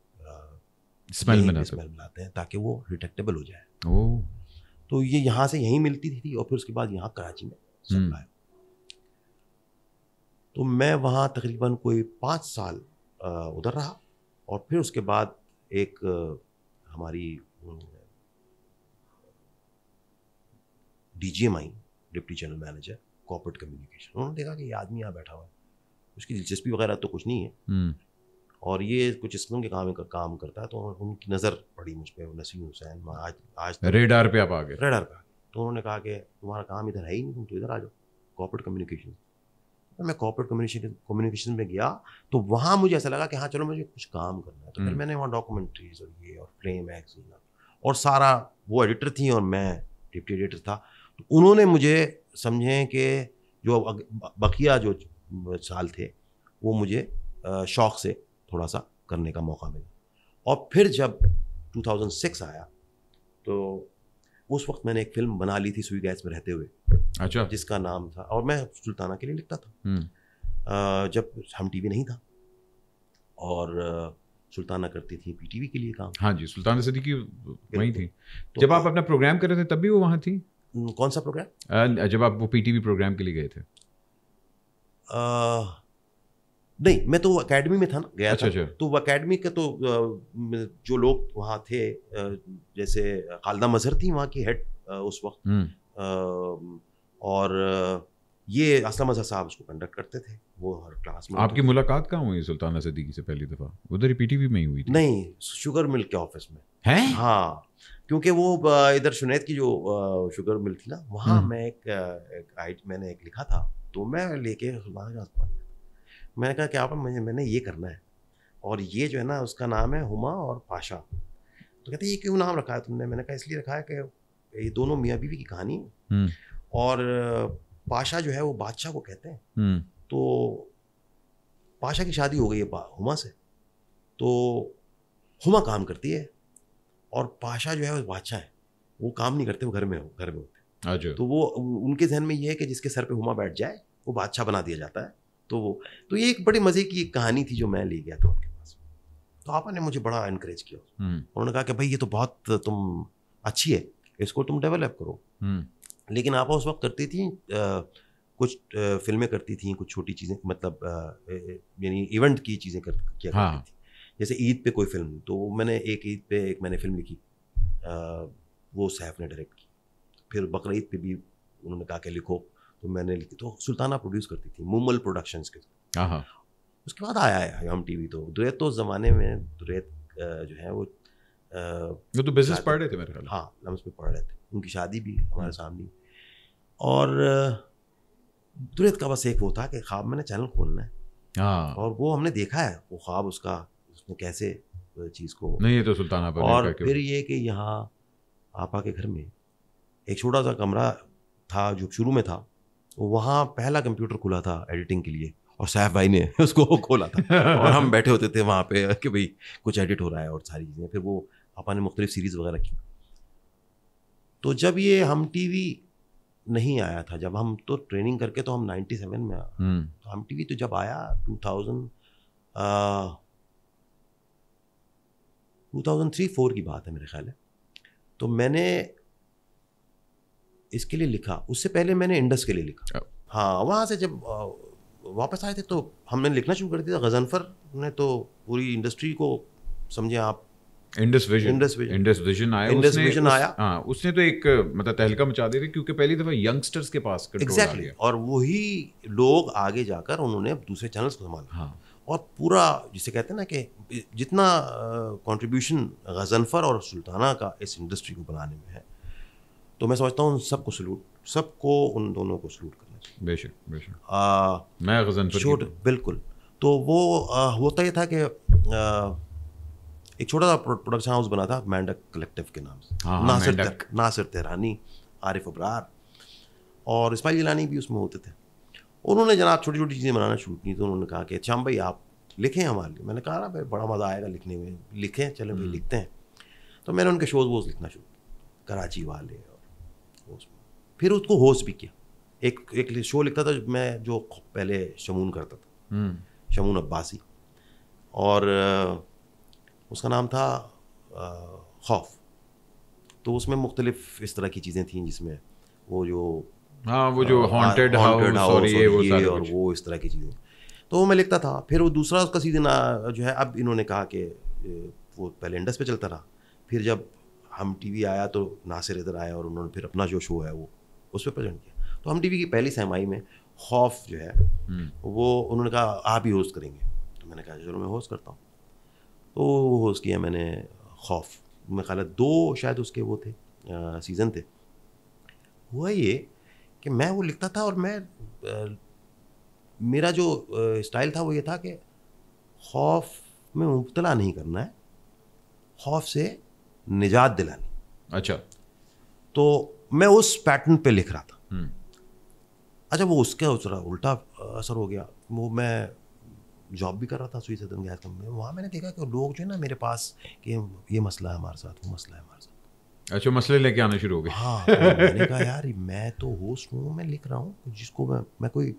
स्मेल स्मेल मिलाते हैं ताकि वो डिटेक्टेबल हो जाए तो ये यहाँ से यहीं मिलती थी और फिर उसके बाद यहाँ कराची में सप्लाई हम्म। तो मैं वहाँ तकरीबन कोई पाँच साल उधर रहा और फिर उसके बाद एक हमारी D G M I deputy general manager corporate communication उन्होंने देखा कि ये आदमी यहाँ बैठा हुआ है उसकी दिलचस्पी वगैरह तो कुछ नहीं है हम्म। और ये कुछ इस के काम काम करता है तो उनकी नज़र पड़ी मुझ पर नसीम हुसैन आज आज रेडार तो पे आप आ गए रेडार पे तो उन्होंने कहा कि तुम्हारा काम इधर है ही नहीं तुम तो इधर आ जाओ कॉपरेट कम्युनिकेशन मैं कॉपरेट कम्युनिकेशन कम्युनिकेशन में गया तो वहाँ मुझे ऐसा लगा कि हाँ चलो मुझे कुछ काम करना है तो फिर हम्म। मैंने वहाँ डॉक्यूमेंट्रीज और ये और फ्रेम मैगजीन और सारा वो एडिटर थी और मैं डिप्टी एडिटर था तो उन्होंने मुझे समझे कि जो बकिया जो साल थे वो मुझे शौक़ से थोड़ा सा करने का मौका मिला और फिर जब 2006 आया तो उस वक्त मैंने एक फिल्म बना ली थी सुई गैस में रहते हुए अच्छा जिसका नाम था और मैं सुल्ताना के लिए लिखता था हम्म। जब हम टीवी नहीं था और सुल्ताना करती थी पीटीवी के लिए काम हाँ जी सुल्ताना सिद्दीकी वहीं थी तो जब आप अपना प्रोग्राम कर रहे थे तब भी वो वहाँ थी कौन सा प्रोग्राम जब आप वो पीटीवी प्रोग्राम के लिए गए थे नहीं मैं तो अकेडमी में था ना गया अच्छा, था अच्छा। तो वो अकेडमी का तो जो लोग वहाँ थे जैसे खालदा मजहर थी वहाँ की हेड उस वक्त हम्म। और ये असलम अजहर साहब उसको कंडक्ट करते थे वो हर क्लास में आपकी मुलाकात कहाँ हुई सुल्ताना सदीकी से पहली दफ़ा उधर ही पीटीवी में ही हुई थी नहीं शुगर मिल के ऑफिस में है हाँ क्योंकि वो इधर शुनैद की जो शुगर मिल थी ना वहाँ हम्म। मैं एक, एक, एक मैंने एक लिखा था तो मैं लेके मैंने कहा कि आप मुझे मैंने ये करना है और ये जो है ना उसका नाम है हुमा और पाशा तो कहते ये क्यों नाम रखा है तुमने मैंने कहा इसलिए रखा है कि ये दोनों मियाँ बीवी की कहानी है हम्म। और पाशा जो है वो बादशाह को कहते हैं हम्म। तो पाशा की शादी हो गई है हुमा से तो हुमा काम करती है और पाशा जो है वो बादशाह है वो काम नहीं करते वो घर में हो घर में होते अच्छा। तो वो उनके जहन में ये है कि जिसके सर पे हुमा बैठ जाए वो बादशाह बना दिया जाता है तो तो ये एक बड़े मज़े की एक कहानी थी जो मैं ले गया था उनके पास तो आपा ने मुझे बड़ा इनक्रेज किया हम्म। उन्होंने कहा कि भाई ये तो बहुत तुम अच्छी है इसको तुम डेवलप करो हम्म। लेकिन आपा उस वक्त करती थी आ, कुछ आ, फिल्में करती थी कुछ छोटी चीज़ें मतलब यानी इवेंट की चीज़ें कर किया हाँ। करती थी जैसे ईद पे कोई फिल्म तो मैंने एक ईद पे एक मैंने फिल्म लिखी आ, वो सैफ ने डायरेक्ट की फिर बकर ईद पे भी उन्होंने कहा कि लिखो तो मैंने लिखी तो सुल्ताना प्रोड्यूस करती थी मुमल प्रोडक्शन के हाँ, हाँ। उसके बाद आया है हम वी तो दुरेत तो उस ज़माने में दुरेत जो है वो वो तो बिजनेस पढ़ रहे थे मेरे ख्याल हाँ हम में पढ़ रहे थे उनकी शादी भी हमारे हम्म। सामने और दुरेत का बस एक वो था कि ख्वाब मैंने चैनल खोलना है हाँ। और वो हमने देखा है वो ख्वाब उसका उसने कैसे चीज़ को नहीं ये तो सुल्ताना पर और फिर ये कि यहाँ आपा के घर में एक छोटा सा कमरा था जो शुरू में था वहाँ पहला कंप्यूटर खुला था एडिटिंग के लिए और सैफ भाई ने [laughs] उसको खोला था और हम बैठे होते थे वहाँ पे कि भाई कुछ एडिट हो रहा है और सारी चीज़ें फिर वो अपने ने मुख्तलिफ सीरीज़ वगैरह की तो जब ये हम टीवी नहीं आया था जब हम तो ट्रेनिंग करके तो हम 97 में हम्म। तो हम टीवी तो जब आया 2000 2003 फोर की बात है मेरे ख्याल है तो मैंने इसके लिए लिखा उससे पहले मैंने इंडस के लिए लिखा हाँ वहाँ से जब वापस आए थे तो हमने लिखना शुरू कर दिया गजनफर ने तो पूरी इंडस्ट्री को समझे आप Indus vision Indus vision Indus vision आया इंडस विजन आया हाँ उसने तो एक मतलब तहलका मचा दिया क्योंकि पहली दफ़ा यंगस्टर्स के पास एग्जैक्टली exactly. और वही लोग आगे जाकर उन्होंने दूसरे चैनल्स को संभाला हाँ और पूरा जिसे कहते हैं ना कि जितना कंट्रीब्यूशन गजनफर और सुल्ताना का इस इंडस्ट्री को बनाने में है तो मैं समझता हूँ सबको सलूट सबको उन दोनों को सलूट करना चाहिए बेशक बेशक मैं छोट बिल्कुल तो वो आ, होता ये था कि एक छोटा सा प्रोडक्शन हाउस बना था मैंडक कलेक्टिव के नाम से हाँ, हाँ, नासिर नासिर तेहरानी आरिफ अबरार और इस्माइल जिलानी भी उसमें होते थे उन्होंने जनाब छोटी छोटी चीज़ें बनाना शुरू की तो उन्होंने कहा कि अच्छा भाई आप लिखें हमारे लिए मैंने कहा ना भाई बड़ा मज़ा आएगा लिखने में लिखें चले भाई हम्म। लिखते हैं तो मैंने उनके शोज़ वोज़ लिखना शुरू कराची वाले होश फिर उसको होश भी किया एक एक शो लिखता था मैं जो पहले शमून करता था हम्म। शमून अब्बासी और उसका नाम था खौफ तो उसमें मुख्तलिफ इस तरह की चीज़ें थी जिसमें वो जो हाँ वो जो हॉन्टेड हाउस और ये वो सारे और वो इस तरह की चीज़ें तो वो मैं लिखता था फिर वो दूसरा उसका सीजन जो है अब इन्होंने कहा कि वो पहले इंडस पे चलता रहा फिर जब हम टीवी आया तो नासिर इधर आया और उन्होंने फिर अपना जो शो है वो उस पर प्रेजेंट किया तो हम टीवी की पहली सहमाई में खौफ जो है हम्म। वो उन्होंने कहा आप ही होस्ट करेंगे तो मैंने कहा चलो मैं होस्ट करता हूँ तो वो होस्ट किया मैंने खौफ मैं खाला दो शायद उसके वो थे आ, सीज़न थे हुआ ये कि मैं वो लिखता था और मैं आ, मेरा जो स्टाइल था वो ये था कि खौफ में मुबतला नहीं करना है खौफ से निजात दिलानी अच्छा तो मैं उस पैटर्न पे लिख रहा था हम्म। अच्छा वो उसका उचरा उल्टा असर हो गया वो मैं जॉब भी कर रहा था सुई सदन गैस कंपनी में वहाँ मैंने देखा कि लोग जो है ना मेरे पास कि ये मसला है हमारे साथ वो मसला है हमारे साथ अच्छा मसले लेके आने शुरू हो गए हाँ तो मैंने कहा यार मैं तो होस्ट हूँ मैं लिख रहा हूँ जिसको मैं मैं कोई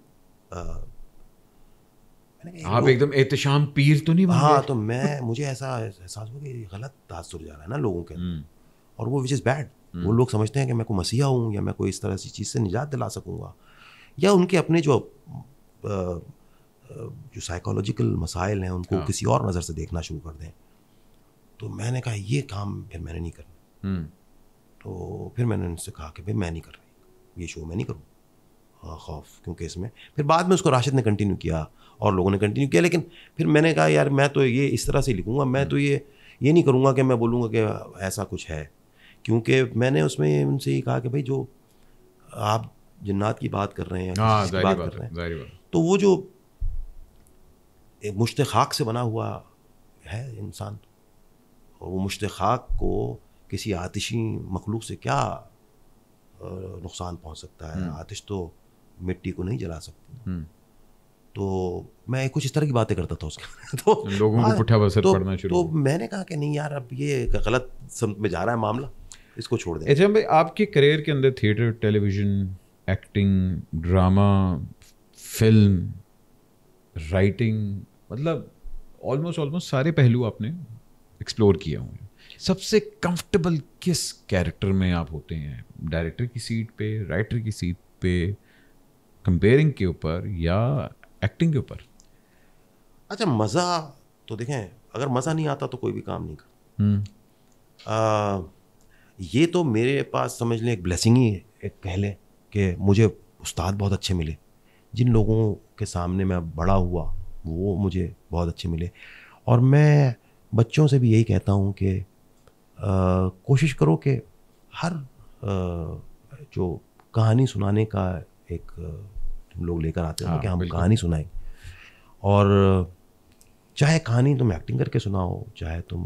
आप एकदम एहतम पीर तो नहीं हाँ तो मैं मुझे ऐसा एहसास हुआ कि गलत तासुर जा रहा है ना लोगों के हम्म। और वो विच इज़ बैड वो लोग समझते हैं कि मैं कोई मसीहा हूँ या मैं कोई इस तरह सी चीज़ से निजात दिला सकूँगा या उनके अपने जो जो साइकोलॉजिकल मसाइल हैं उनको हाँ। किसी और नज़र से देखना शुरू कर दें तो मैंने कहा ये काम फिर मैंने नहीं करना हम्म। तो फिर मैंने उनसे कहा कि भाई मैं नहीं कर रही ये शो मैं नहीं करूँगा खौफ क्योंकि इसमें फिर बाद में उसको राशिद ने कंटिन्यू किया और लोगों ने कंटिन्यू किया लेकिन फिर मैंने कहा यार मैं तो ये इस तरह से लिखूँगा मैं हम्म। तो ये ये नहीं करूँगा कि मैं बोलूँगा कि ऐसा कुछ है क्योंकि मैंने उसमें उनसे ये कहा कि भाई जो आप जन्नात की बात कर रहे हैं हाँ, बात कर रहे हैं तो वो जो मुश्त खाक से बना हुआ है इंसान और वो मुश्त खाक को किसी आतिशी मखलूक से क्या नुकसान पहुंच सकता है हम्म। आतिश तो मिट्टी को नहीं जला सकते हम्म। तो मैं कुछ इस तरह की बातें करता था उसके तो लोगों को पुट्ठा हाँ, बसर तो, पढ़ना शुरू तो मैंने कहा कि नहीं यार अब ये गलत समझ में जा रहा है मामला इसको छोड़ दे अच्छा भाई आपके करियर के अंदर theatre television acting drama film writing मतलब ऑलमोस्ट ऑलमोस्ट सारे पहलू आपने एक्सप्लोर किए होंगे सबसे कंफर्टेबल किस कैरेक्टर में आप होते हैं डायरेक्टर की सीट पे राइटर की सीट पे कंपेयरिंग के ऊपर या एक्टिंग के ऊपर अच्छा मज़ा तो देखें अगर मज़ा नहीं आता तो कोई भी काम नहीं हम्म। करता ये तो मेरे पास समझ लें एक ब्लेसिंग ही एक कह लें कि मुझे उस्ताद बहुत अच्छे मिले जिन लोगों के सामने मैं बड़ा हुआ वो मुझे बहुत अच्छे मिले और मैं बच्चों से भी यही कहता हूँ कि कोशिश करो कि हर आ, जो कहानी सुनाने का एक हम लोग लेकर आते हैं हाँ, कि हम कहानी सुनाएंगे और चाहे कहानी तुम एक्टिंग करके सुनाओ चाहे तुम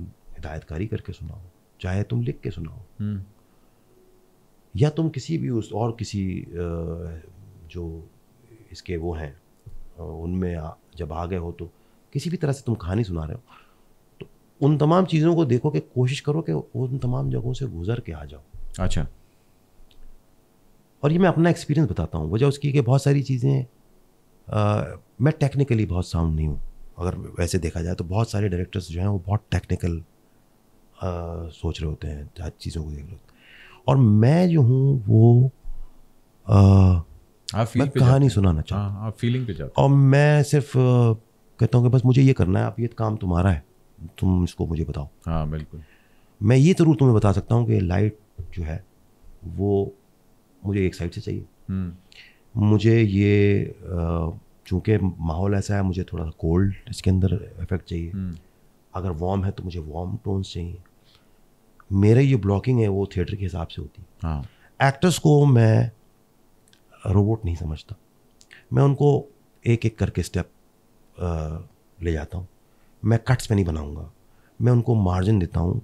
हिदायतकारी करके सुनाओ चाहे तुम लिख के सुनाओ हम्म। या तुम किसी भी उस और किसी जो इसके वो हैं उनमें जब आ गए हो तो किसी भी तरह से तुम कहानी सुना रहे हो तो उन तमाम चीज़ों को देखो कि कोशिश करो कि उन तमाम जगहों से गुजर के आ जाओ अच्छा और ये मैं अपना एक्सपीरियंस बताता हूँ वजह उसकी कि बहुत सारी चीज़ें मैं टेक्निकली बहुत साउंड नहीं हूँ अगर वैसे देखा जाए तो बहुत सारे डायरेक्टर्स जो हैं वो बहुत टेक्निकल सोच रहे होते हैं हर चीज़ों को देख रहे होते हैं और मैं जो हूँ वो आ, मैं कहानी सुनाना चाहता हाँ, हूँ फीलिंग पे और मैं सिर्फ आ, कहता हूँ कि बस मुझे ये करना है आप ये काम तुम्हारा है तुम इसको मुझे बताओ हाँ बिल्कुल मैं ये ज़रूर तुम्हें बता सकता हूँ कि लाइट जो है वो मुझे एक साइड से चाहिए हम्म। मुझे ये चूँकि माहौल ऐसा है मुझे थोड़ा सा कोल्ड इसके अंदर इफेक्ट चाहिए हम्म। अगर वार्म है तो मुझे वार्म टोन्स चाहिए मेरे ये ब्लॉकिंग है वो थिएटर के हिसाब से होती है एक्टर्स हाँ। को मैं रोबोट नहीं समझता मैं उनको एक एक करके स्टेप ले जाता हूँ मैं कट्स में नहीं बनाऊँगा मैं उनको मार्जिन देता हूँ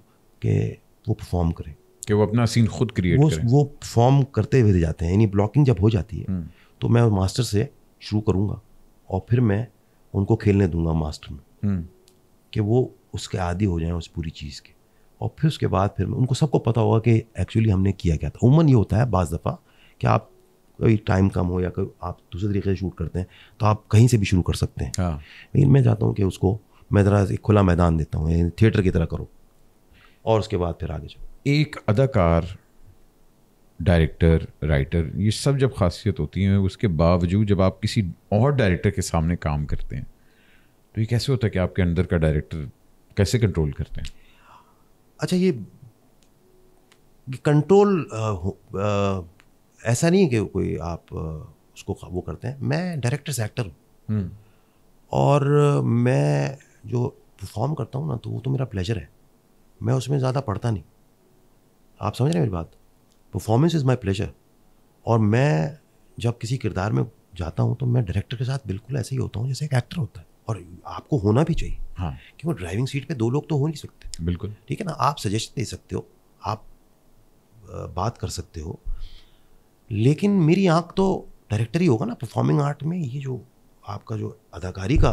कि वो परफॉर्म करें कि वो अपना सीन खुद क्रिएट वो, करें वो फॉर्म करते हुए जाते हैं यानी ब्लॉकिंग जब हो जाती है हम्म। तो मैं मास्टर से शुरू करूँगा और फिर मैं उनको खेलने दूंगा मास्टर में हम्म। कि वो उसके आदि हो जाए उस पूरी चीज़ के और फिर उसके बाद फिर उनको सबको पता होगा कि एक्चुअली हमने किया क्या था उमन ये होता है बज़ दफ़ा कि आप कोई टाइम कम हो या कोई आप दूसरे तरीके से शूट करते हैं तो आप कहीं से भी शुरू कर सकते हैं हाँ। लेकिन मैं चाहता हूँ कि उसको मैं ज़रा एक खुला मैदान देता हूँ थिएटर की तरह करो और उसके बाद फिर आगे चलो एक अदाकार डायरेक्टर राइटर ये सब जब खासियत होती हैं उसके बावजूद जब आप किसी और डायरेक्टर के सामने काम करते हैं तो ये कैसे होता है कि आपके अंदर का डायरेक्टर कैसे कंट्रोल करते हैं अच्छा ये कंट्रोल ऐसा नहीं है कि कोई आप उसको काबू करते हैं मैं डायरेक्टर से एक्टर हूँ हम्म। और मैं जो परफॉर्म करता हूँ ना तो वो तो मेरा प्लेजर है मैं उसमें ज़्यादा पढ़ता नहीं आप समझ रहे हैं मेरी बात परफॉर्मेंस इज़ माई प्लेजर और मैं जब किसी किरदार में जाता हूँ तो मैं डायरेक्टर के साथ बिल्कुल ऐसे ही होता हूँ जैसे एक एक्टर होता है और आपको होना भी चाहिए हाँ क्योंकि ड्राइविंग सीट पे दो लोग तो हो नहीं सकते बिल्कुल ठीक है ना आप सजेशन दे सकते हो आप बात कर सकते हो लेकिन मेरी आंख तो डायरेक्टर ही होगा ना परफॉर्मिंग आर्ट में ये जो आपका जो अदाकारी का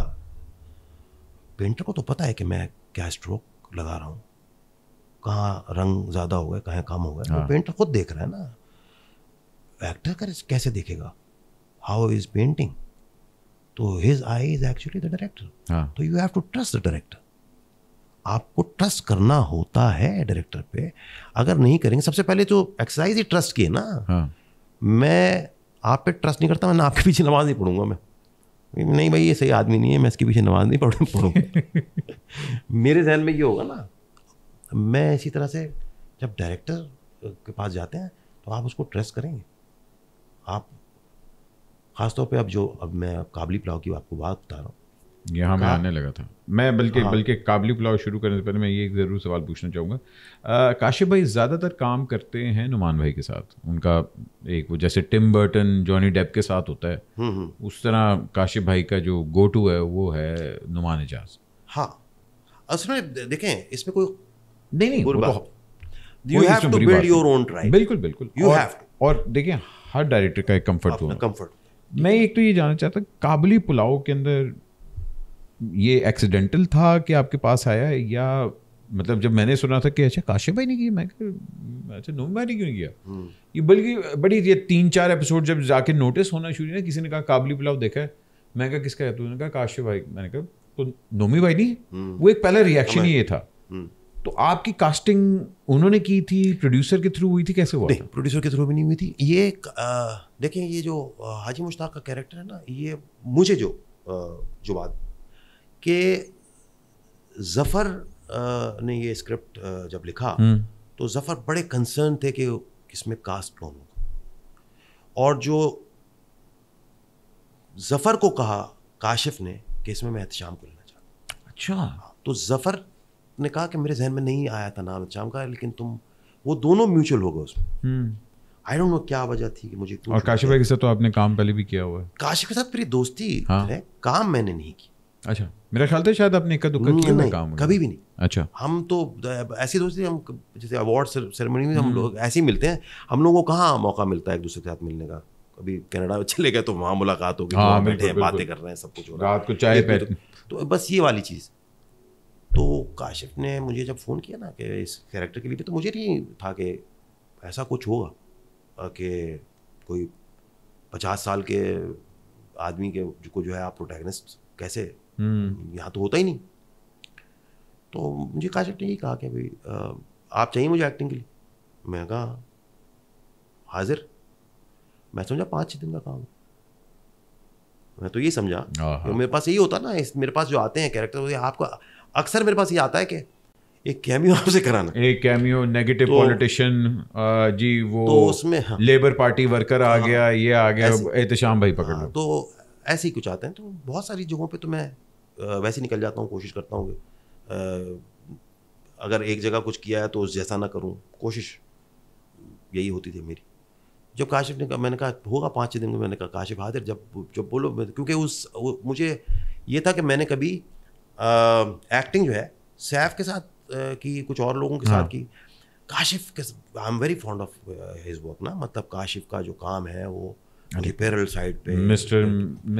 पेंटर को तो पता है कि मैं क्या स्ट्रोक लगा रहा हूँ कहाँ रंग ज़्यादा हो गया कहाँ कम हो गया हाँ. तो पेंटर खुद देख रहा है ना एक्टर कर कैसे देखेगा हाउ इज पेंटिंग तो his eye is actually the director तो you have to trust the director आपको ट्रस्ट करना होता है डायरेक्टर पे अगर नहीं करेंगे सबसे पहले तो एक्सरसाइज ही ट्रस्ट की है ना हाँ. मैं आप पे ट्रस्ट नहीं करता मैं आपके पीछे नमाज नहीं पढ़ूंगा मैं नहीं भाई ये सही आदमी नहीं है मैं इसके पीछे नमाज नहीं पढ़ूंगा [laughs] मेरे जहन में ये होगा ना मैं इसी तरह से जब डायरेक्टर के पास जाते हैं तो आप उसको ट्रेस करेंगे आप खासतौर पे अब जो अब मैं काबली पुलाव की आपको बात बता रहा हूँ यहाँ मैं आने लगा था मैं बल्कि हाँ। बल्कि काबली पुलाव शुरू करने से पहले मैं ये एक ज़रूर सवाल पूछना चाहूँगा काशिफ भाई ज़्यादातर काम करते हैं नुमान भाई के साथ उनका एक वो जैसे टिम बर्टन जॉनी डेप के साथ होता है हम्म, हम्म। उस तरह काशिप भाई का जो गो टू है वो है नुमान एजाज हाँ असल में देखें इसमें कोई नहीं नहीं वो तो you have to build your own tribe बिल्कुल बिल्कुल यू हैव और देखिए हर डायरेक्टर का एक कंफर्ट जोन कंफर्ट मैं एक तो ये जानना चाहता काबली पुलाव के अंदर ये एक्सीडेंटल था कि आपके पास आया या मतलब जब मैंने सुना था कि अच्छा काशिफ भाई ने किया मैं हम्म, अच्छा नूम भाई ने क्यों किया हम्म। ये बल्कि बड़ी ये तीन चार एपिसोड जब जाके नोटिस होना शुरू ना किसी ने कहा काबली पुलाव देखा है मैं कहा किसका है तूने तो कहा काशिफ भाई मैंने कहा तो नोमी भाई नहीं हम्म। वो एक पहला रिएक्शन ही ये था तो आपकी कास्टिंग उन्होंने की थी प्रोड्यूसर के थ्रू हुई थी कैसे हुआ नहीं प्रोड्यूसर के थ्रू भी नहीं हुई थी ये देखें ये जो हाजी मुश्ताक का कैरेक्टर है ना ये मुझे जो आ, जो बात कि जफ़र ने ये स्क्रिप्ट जब लिखा हम्म। तो जफ़र बड़े कंसर्न थे कि किसमें कास्ट कौन होगा और जो जफ़र को कहा काशिफ ने कि इसमें मैं एहतम को लेना चाहता अच्छा हाँ, तो जफ़र ने कहा कि मेरे जहन में नहीं आया था नाम चाम का लेकिन तुम वो दोनों म्यूचुअल हो गए उसमें आई डोंट नो क्या वजह थी कि मुझे और काशिफ भाई के साथ तो आपने काम पहले भी किया हुआ है काशिफ के साथ मेरी दोस्ती हाँ। है काम मैंने नहीं की अच्छा मेरा ख्याल था शायद आपने इक्का दुक्का किया नहीं, काम कभी भी नहीं अच्छा हम तो ऐसी दोस्ती हम जैसे अवार्ड सेरेमनी में हम हम्म। लोग ऐसे ही मिलते हैं हम लोगों को कहाँ मौका मिलता है एक दूसरे के साथ मिलने का अभी कनाडा में चले गए तो वहाँ मुलाकात होगी हाँ, बैठे बातें कर रहे हैं सब कुछ रात को चाय तो बस ये वाली चीज़ तो काशिफ ने मुझे जब फ़ोन किया ना कि इस कैरेक्टर के लिए तो मुझे नहीं था कि ऐसा कुछ होगा कि कोई पचास साल के आदमी के को जो है आप प्रोटैगनिस्ट कैसे हम्म। यहाँ तो होता ही नहीं तो मुझे काशिफ ने यही कहा कि भाई आप चाहिए मुझे एक्टिंग के लिए मैं कहा हाजिर मैं समझा पाँच छः दिन का काम मैं तो ये समझा तो मेरे पास यही होता ना इस मेरे पास जो आते हैं कैरेक्टर आपका अक्सर मेरे पास ये आता है कि एक कैमियो आपसे कराना एक कैमियो नेगेटिव पॉलिटिशियन तो, जी वो तो उसमें हाँ, लेबर पार्टी वर्कर आ हाँ, गया ये आ गया एहतशाम भाई पकड़ हाँ, लो हाँ, तो ऐसे ही कुछ आते हैं तो बहुत सारी जगहों पे तो मैं वैसे निकल जाता हूँ कोशिश करता हूँ अगर एक जगह कुछ किया है तो उस जैसा ना करूँ कोशिश यही होती थी मेरी जब काशिफ ने कहा मैंने कहा होगा पाँच छः दिन में मैंने कहा काशिफ हाजिर जब जब बोलो क्योंकि उस मुझे ये था कि मैंने कभी एक्टिंग जो है सैफ के साथ की कुछ और लोगों के हाँ. साथ की काशिफ के I am very fond of his work ना मतलब काशिफ का जो काम है वो रिपेयरल हाँ साइड पे मिस्टर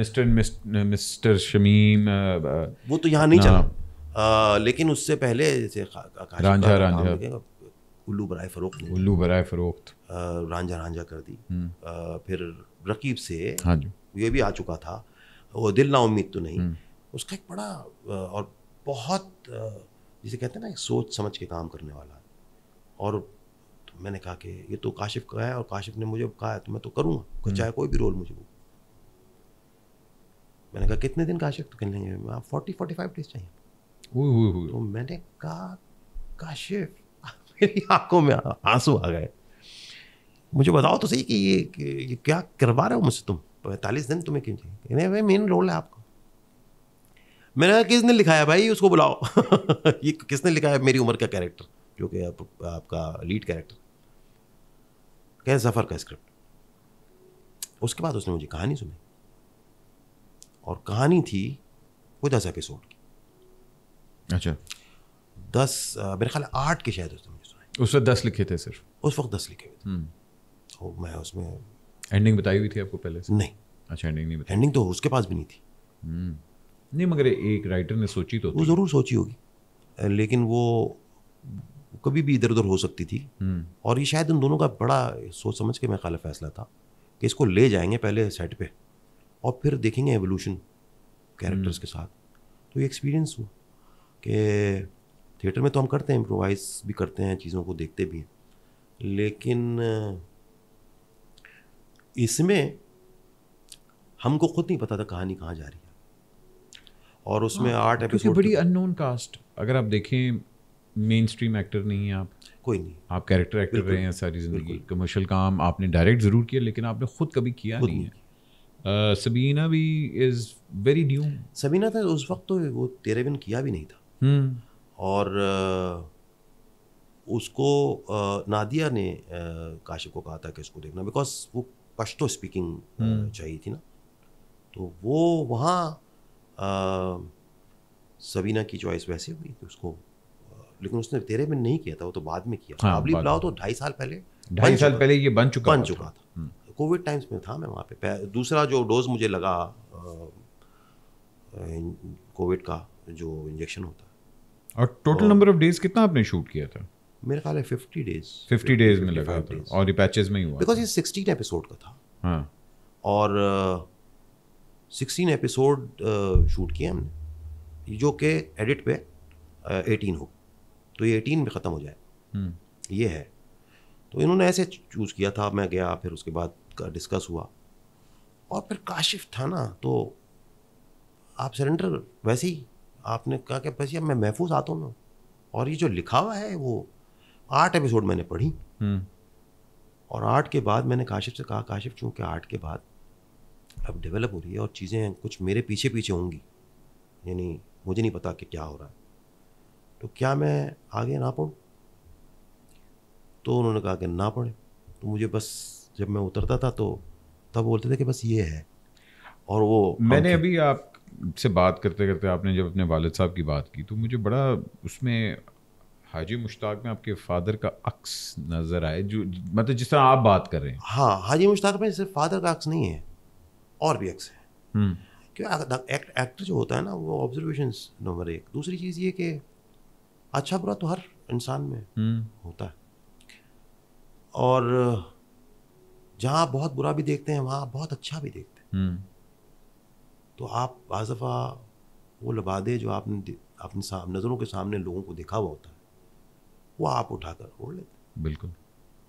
मिस्टर मिस्टर शमीम वो तो यहाँ नहीं चला लेकिन उससे पहले जैसे रांझा रांझा उल्लू बराए फरोख्त उल्लू बराए फरोख्त रांझा रांझा कर दी हम्म। फिर रकीब से हाँ जी ये भी आ चुका था वो दिल ना उम्मीद तो नहीं हम्म। उसका एक बड़ा और बहुत जिसे कहते हैं ना सोच समझ के काम करने वाला और तो मैंने कहा कि ये तो काशिफ का है और काशिफ ने मुझे कहा है तो मैं तो करूँगा हम्म। चाहे कोई भी रोल मुझे वो मैंने कहा कितने दिन काशिफ तो खेलेंगे हाँ, फोर्टी फोर्टी फाइव डेज चाहिए तो मैंने कहा काशिफ मेरी आंखों में आंसू आ गए मुझे बताओ तो सही कि ये, ये क्या करवा रहे हो मुझसे तुम पैंतालीस दिन तुम्हें क्यों चाहिए मेन रोल है आपका मैंने कहा किसने लिखाया भाई उसको बुलाओ [laughs] ये किसने लिखाया मेरी उम्र का कैरेक्टर जो कि आप, आपका लीड कैरेक्टर कह जफर का स्क्रिप्ट उसके बाद उसने मुझे कहानी सुनी और कहानी थी वो दस एपिसोड की अच्छा दस मेरे ख्याल आठ के शायद उसने मुझे सुनाई उस वक्त दस लिखे थे सिर्फ उस वक्त दस लिखे हुए थे हम्म। तो मैं उसमें एंडिंग बताई हुई थी आपको पहले से नहीं अच्छा एंडिंग नहीं बताई एंडिंग तो उसके पास भी नहीं थी हम्म। नहीं मगर एक राइटर ने सोची तो वो ज़रूर सोची होगी लेकिन वो कभी भी इधर उधर हो सकती थी हम्म। और ये शायद उन दोनों का बड़ा सोच समझ के मैं खाला फैसला था कि इसको ले जाएंगे पहले सेट पे और फिर देखेंगे एवोल्यूशन हम्म। कैरेक्टर्स के साथ तो ये एक्सपीरियंस हुआ कि थिएटर में तो हम करते हैं इम्प्रोवाइज भी करते हैं चीज़ों को देखते भी हैं लेकिन इसमें हमको खुद नहीं पता था कहानी कहाँ जा रही है और उसमें हाँ, आठ एपिसोड बड़ी अननोन कास्ट अगर आप देखें मेन स्ट्रीम एक्टर नहीं है आप कोई नहीं आप कैरेक्टर एक्टर रहे हैं सारी ज़िंदगी कमर्शियल काम आपने डायरेक्ट ज़रूर किया लेकिन आपने खुद कभी किया नहीं है सबीना भी इज़ वेरी न्यू सबीना था उस वक्त तो वो तेरे बिन किया भी नहीं था हम्म। और उसको नादिया ने काशिप को कहा था कि इसको देखना बिकॉज वो पश्तो स्पीकिंग हम्म। चाहिए थी ना तो वो वहाँ सबीना की चॉइस वैसे हुई तो उसको लेकिन उसने तेरे में नहीं किया था वो तो बाद में किया हाँ, अबली पुलाव तो ढाई साल पहले ढाई साल पहले ये बन चुका बन चुका था कोविड टाइम्स हम्म। में था मैं वहाँ पे दूसरा जो डोज मुझे लगा कोविड का जो इंजेक्शन होता है और टोटल नंबर ऑफ डेज कितना आपने शूट किया था मेरे ख्याल है फिफ्टी डेज फिफ्टी डेज में लगा था और ये पैचेज में ही हुआ बिकॉज ये सिक्सटीन एपिसोड का था हाँ और सिक्सटीन एपिसोड शूट किए हमने जो कि एडिट पे एटीन हो तो ये एटीन में ख़त्म हो जाए हम्म। ये है तो इन्होंने ऐसे चूज़ किया था मैं गया फिर उसके बाद का डिस्कस हुआ और फिर काशिफ था ना तो आप सरेंडर वैसे ही आपने कहा कि बस अब मैं महफूज आता हूँ और ये जो लिखा हुआ है वो आठ एपिसोड मैंने पढ़ी हम्म। और आठ के बाद मैंने काशिफ से कहा काशिफ चूँकि आठ के बाद अब डेवलप हो रही है और चीज़ें कुछ मेरे पीछे पीछे होंगी यानी मुझे नहीं पता कि क्या हो रहा है तो क्या मैं आगे ना पढ़ूँ तो उन्होंने कहा कि ना पढ़े तो मुझे बस जब मैं उतरता था तो तब बोलते थे कि बस ये है और वो मैंने अभी आप से बात करते करते आपने जब अपने वालद साहब की बात की तो मुझे बड़ा उसमें हाजी मुश्ताक में आपके फादर का अक्स नज़र आए जो मतलब जिस तरह आप बात कर रहे हैं हाँ हाजी मुश्ताक में सिर्फ फादर का अक्स नहीं है और भी एक्स है हम्म। क्यों एक्ट एक्टर जो होता है ना वो ऑब्जर्वेशन नंबर एक दूसरी चीज़ ये कि अच्छा बुरा तो हर इंसान में हम्म। होता है और जहाँ आप बहुत बुरा भी देखते हैं वहाँ आप बहुत अच्छा भी देखते हैं हम्म। तो आप बाज दफ़ा वो लबादे जो आपने अपने साम, नज़रों के सामने लोगों को देखा हुआ होता है वो आप उठा कर ओढ़ लेते हैं बिल्कुल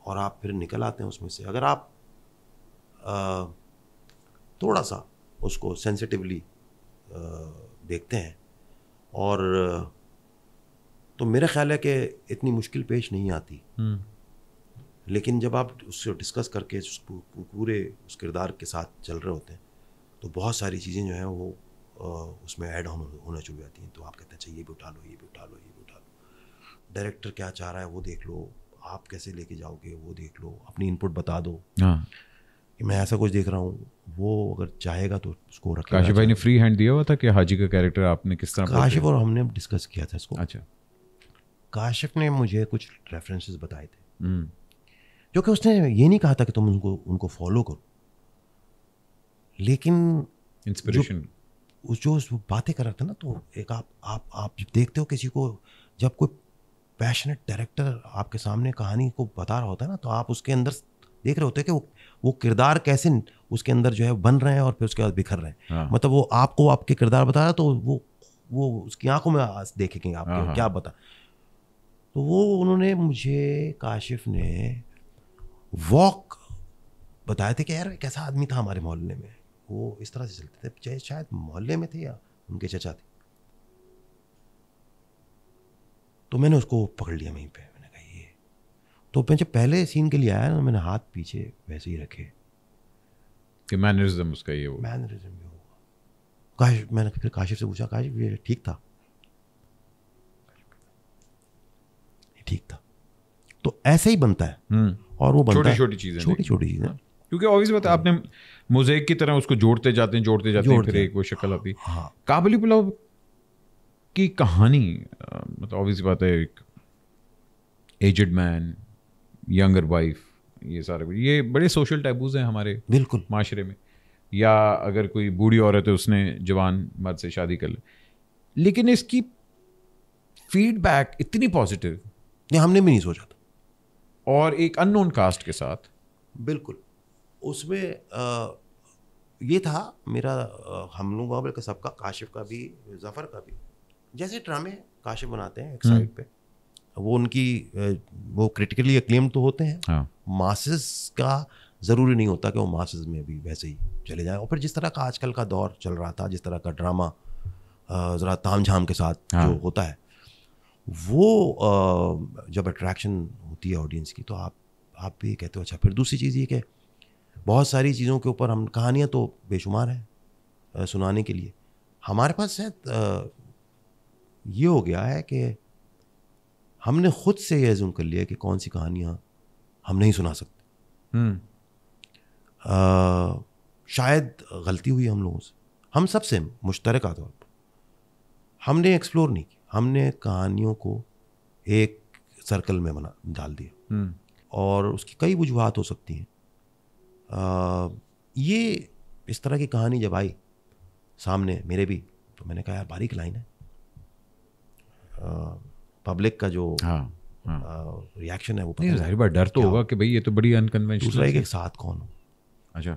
और आप फिर निकल आते हैं उसमें से अगर आप आ, थोड़ा सा उसको सेंसिटिवली देखते हैं और तो मेरा ख्याल है कि इतनी मुश्किल पेश नहीं आती हम्म। लेकिन जब आप उससे डिस्कस करके पूरे उस किरदार के साथ चल रहे होते हैं तो बहुत सारी चीज़ें जो हैं वो उसमें ऐड होना होना शुरू जाती हैं तो आप कहते हैं अच्छा ये भी उठा लो ये भी उठा लो ये भी उठा लो डायरेक्टर क्या चाह रहा है वो देख लो आप कैसे लेके जाओगे वो देख लो अपनी इनपुट बता दो हाँ। कि मैं ऐसा कुछ देख रहा हूँ वो अगर चाहेगा तो उसको रखेगा काशिफ भाई ने फ्री हैंड दिया हुआ था कि हाजी का कैरेक्टर आपने किस तरह काशिफ और हमने डिस्कस किया था इसको अच्छा काशिफ ने मुझे कुछ रेफरेंसेस बताए थे हम्म। जो कि उसने ये नहीं कहा था कि तुम उनको उनको फॉलो करो लेकिन इंस्पिरेशन उस जो बातें कर रहा था ना तो एक आप आप आप देखते हो किसी को जब कोई पैशनेट डायरेक्टर आपके सामने कहानी को बता रहा होता है ना तो आप उसके अंदर देख रहे होते हैं कि वो वो किरदार कैसे उसके अंदर जो है बन रहे हैं और फिर उसके बाद बिखर रहे हैं हाँ। मतलब वो आपको आपके किरदार बता रहा तो वो वो उसकी आंखों में देखेंगे आपको हाँ, हाँ। क्या बता तो वो उन्होंने मुझे काशिफ ने वॉक बताए थे कि यार कैसा आदमी था हमारे मोहल्ले में वो इस तरह से चलते थे चाहे शायद मोहल्ले में थे या उनके चचा थे तो मैंने उसको पकड़ लिया वहीं पे तो मैं पहले सीन के लिए आया ना तो मैंने हाथ पीछे वैसे ही रखे कि मैनरिज्म उसका ये होगा मैनरिज्म ये होगा काश मैंने फिर काशिफ से पूछा काशिफ ये ठीक था ठीक था तो ऐसे ही बनता है हम्म। और वो बनता छोटी छोटी चीज़ें छोटी छोटी चीज़ें हाँ। क्योंकि ऑब्वियस बात है आपने मोजेक की तरह उसको जोड़ते जाते हैं जोड़ते जाते हैं फिर एक वो शक्ल आती हाँ, हाँ। काबली पुलाव की कहानी मतलब ऑब्वियस बात है एक एजड मैन यंगर वाइफ ये सारे ये बड़े सोशल टैबूज हैं हमारे बिल्कुल माशरे में या अगर कोई बूढ़ी औरत है उसने जवान मर्द से शादी कर ली लेकिन इसकी फीडबैक इतनी पॉजिटिव नहीं हमने भी नहीं सोचा था और एक अननोन कास्ट के साथ बिल्कुल उसमें आ, ये था मेरा हम लोग का सबका काशिफ का भी जफ़र का भी जैसे ड्रामे काशिफ बनाते हैं एक साइड हम्म। पे वो उनकी वो क्रिटिकली अक्लेम तो होते हैं मासेस हाँ। का ज़रूरी नहीं होता कि वो मासेस में भी वैसे ही चले जाए और फिर जिस तरह का आजकल का दौर चल रहा था जिस तरह का ड्रामा ज़रा ताम झाम के साथ हाँ. जो होता है वो जब अट्रैक्शन होती है ऑडियंस की तो आप आप भी कहते हो अच्छा फिर दूसरी चीज़ ये कि बहुत सारी चीज़ों के ऊपर हम कहानियाँ तो बेशुमार हैं सुनाने के लिए हमारे पास शायद ये हो गया है कि हमने खुद से यह जूम कर लिया कि कौन सी कहानियाँ हम नहीं सुना सकते आ, हम्म। शायद गलती हुई हम लोगों से हम सबसे मुश्तरक तौर पर हमने एक्सप्लोर नहीं किया हमने कहानियों को एक सर्कल में बना डाल दिया हम्म। और उसकी कई वजूहत हो सकती हैं ये इस तरह की कहानी जब आई सामने मेरे भी तो मैंने कहा यार बारीक लाइन है आ, पब्लिक का जो रिएक्शन हाँ, हाँ। है वो पता जाहिर डर तो होगा कि भाई ये तो बड़ी अनकन्वेंशनल है एक साथ कौन हो अच्छा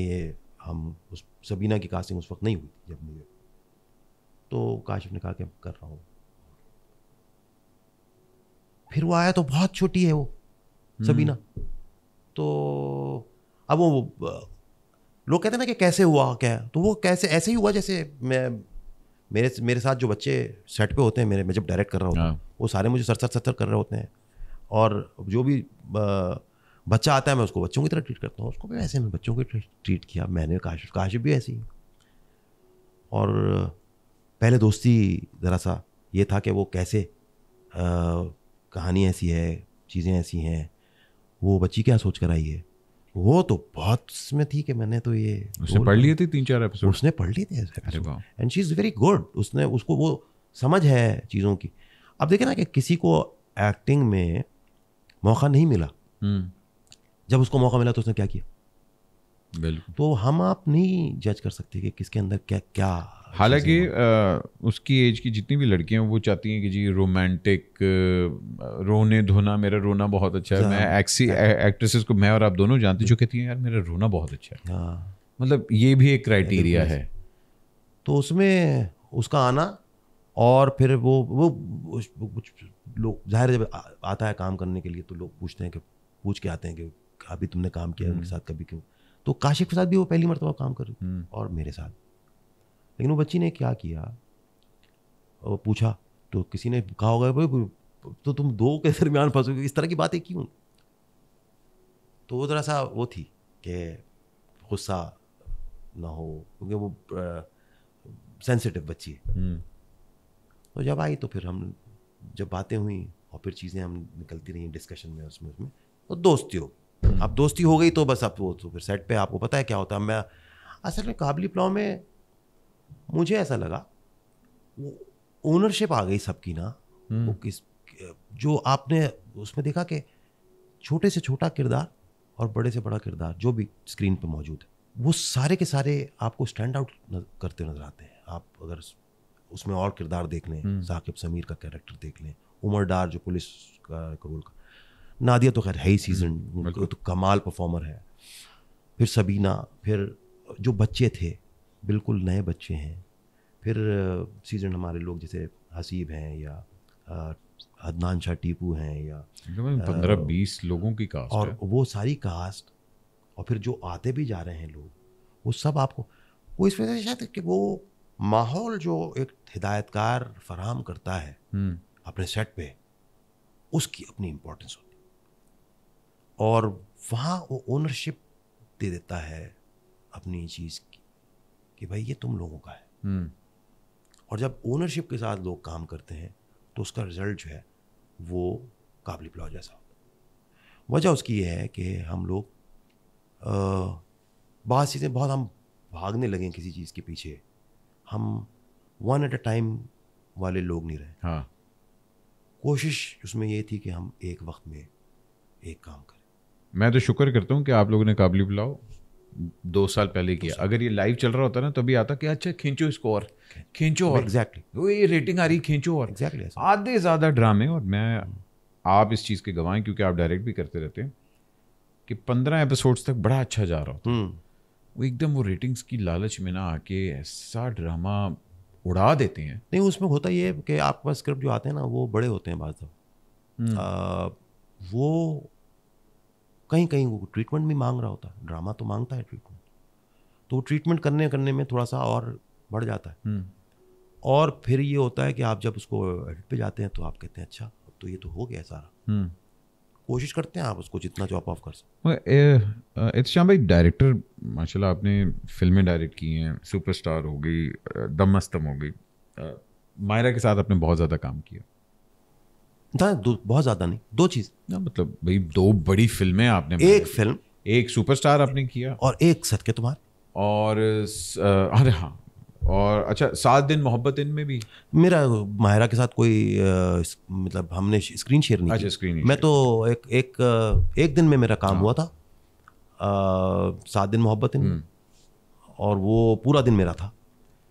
ये हम उस सबीना की कास्टिंग उस वक्त नहीं हुई जब मुझे तो काशिफ ने कहा कि कर रहा हूँ फिर वो आया तो बहुत छोटी है वो हम्म। सबीना तो अब वो लोग कहते हैं ना कि कैसे हुआ क्या तो वो कैसे ऐसे ही हुआ जैसे मैं मेरे मेरे साथ जो बच्चे सेट पे होते हैं मेरे मैं जब डायरेक्ट कर रहा होता हूँ हाँ। वो सारे मुझे सर सर सर कर रहे होते हैं और जो भी बच्चा आता है मैं उसको बच्चों की तरह ट्रीट करता हूँ उसको भी ऐसे में बच्चों की ट्रीट किया मैंने काशिफ काशिफ भी ऐसी और पहले दोस्ती ज़रा सा ये था कि वो कैसे आ, कहानी ऐसी है चीज़ें ऐसी हैं वो बच्ची क्या सोच कर आई है वो तो बहुत उसमें थी कि मैंने तो ये उसने पढ़ लिए थे तीन चार एपिसोड उसने पढ़ लिए थे and she is very good उसने उसको वो समझ है चीज़ों की अब देखे ना कि किसी को एक्टिंग में मौका नहीं मिला हम्म। जब उसको मौका मिला तो उसने क्या किया तो हम आप नहीं जज कर सकते कि किसके अंदर क्या क्या हालांकि उसकी एज की जितनी भी लड़कियां वो चाहती हैं कि जी रोमांटिक रोने धोना मेरा रोना बहुत अच्छा है मैं एक्सी हाँ। एक्ट्रेसेस को मैं और आप दोनों जानते जो कहती हैं यार मेरा रोना बहुत अच्छा है हाँ। मतलब ये भी एक क्राइटेरिया है तो उसमें उसका आना और फिर वो वो कुछ लोग जाहिर जब आता है काम करने के लिए तो लोग पूछते हैं कि पूछ के आते हैं कि अभी तुमने काम किया उनके हम्म। साथ कभी क्यों तो काशिफ के साथ भी वो पहली मरतबा काम कर रही हम्म। और मेरे साथ लेकिन वो बच्ची ने क्या किया वो पूछा तो किसी ने कहा होगा भाई तो, तो तुम दो के दरमियान फंसोगे इस तरह की बातें क्यों तो वो ज़रा सा वो थी कि गुस्सा ना हो क्योंकि वो सेंसिटिव बच्ची है हम्म। तो जब आई तो फिर हम जब बातें हुई और फिर चीज़ें हम निकलती रहीं डिस्कशन में उसमें उसमें तो दोस्ती हो हम्म। अब दोस्ती हो गई तो बस अब वो तो फिर सेट पे आपको पता है क्या होता है मैं असल में काबली पुलाव में मुझे ऐसा लगा वो ओनरशिप आ गई सबकी ना हम्म। वो किस जो आपने उसमें देखा कि छोटे से छोटा किरदार और बड़े से बड़ा किरदार जो भी स्क्रीन पर मौजूद है वो सारे के सारे आपको स्टैंड आउट करते नजर आते हैं आप अगर उसमें और किरदार देख लें हम्म। साकिब समीर का कैरेक्टर देख लें उमर डार जो पुलिस का रोल का नादिया तो खैर है ही सीजन तो कमाल परफॉर्मर है फिर सबीना फिर जो बच्चे थे बिल्कुल नए बच्चे हैं फिर सीजन हमारे लोग जैसे हसीब हैं या अदनान शाह टीपू हैं या मतलब पंद्रह बीस लोगों की कास्ट और है। वो सारी कास्ट और फिर जो आते भी जा रहे हैं लोग वो सब आपको वो इस वजह से शायद कि वो माहौल जो एक हिदायतकार फराम करता है हम्म। अपने सेट पे उसकी अपनी इम्पोर्टेंस होती और वहाँ वो ओनरशिप दे देता है अपनी चीज़ कि भाई ये तुम लोगों का है हम्म। और जब ओनरशिप के साथ लोग काम करते हैं तो उसका रिजल्ट जो है वो काबिल प्लाव जैसा होता वजह उसकी ये है कि हम लोग बात चीज़ें बहुत हम भागने लगे किसी चीज़ के पीछे हम वन एट अ टाइम वाले लोग नहीं रहे हाँ। कोशिश उसमें ये थी कि हम एक वक्त में एक काम करें मैं तो शुक्र करता हूँ कि आप लोगों ने काबिल पुलाव दो साल पहले किया अगर ये लाइव चल रहा होता ना तभी आता कि अच्छा खींचो इसको और खींचो और एग्जैक्टली वो ये रेटिंग आ रही खींचो और एग्जैक्टली आधे ज़्यादा ड्रामे और मैं आप इस चीज़ के गवाएं क्योंकि आप डायरेक्ट भी करते रहते हैं कि पंद्रह एपिसोड्स तक बड़ा अच्छा जा रहा होता हम्म। वो एकदम वो रेटिंग्स की लालच में ना आके ऐसा ड्रामा उड़ा देते हैं नहीं उसमें होता ये कि आपके पास स्क्रिप्ट जो आते हैं ना वो बड़े होते हैं बाद हम्म। वो कहीं कहीं वो ट्रीटमेंट भी मांग रहा होता है ड्रामा तो मांगता है ट्रीटमेंट तो ट्रीटमेंट करने करने में थोड़ा सा और बढ़ जाता है हम्म। और फिर ये होता है कि आप जब उसको एडिट पे जाते हैं तो आप कहते हैं अच्छा अब तो ये तो हो गया सारा हम्म। कोशिश करते हैं आप उसको जितना चॉप ऑफ कर सकते श्याम भाई डायरेक्टर माशाल्लाह आपने फिल्में डायरेक्ट की हैं सुपरस्टार हो गई दम मस्तम हो गई मायरा के साथ आपने बहुत ज़्यादा काम किया था दो बहुत ज्यादा नहीं दो चीज ना मतलब भाई दो बड़ी फिल्में आपने एक फिल्म एक सुपरस्टार आपने किया और एक के तुम्हारे और अरे हाँ और अच्छा सात दिन मोहब्बत इन में भी मेरा माहिरा के साथ कोई आ, मतलब हमने स्क्रीन शेयर नहीं अच्छा स्क्रीन मैं तो एक एक एक दिन में मेरा काम हाँ। हुआ था सात दिन मोहब्बत इन हम्म। और वो पूरा दिन मेरा था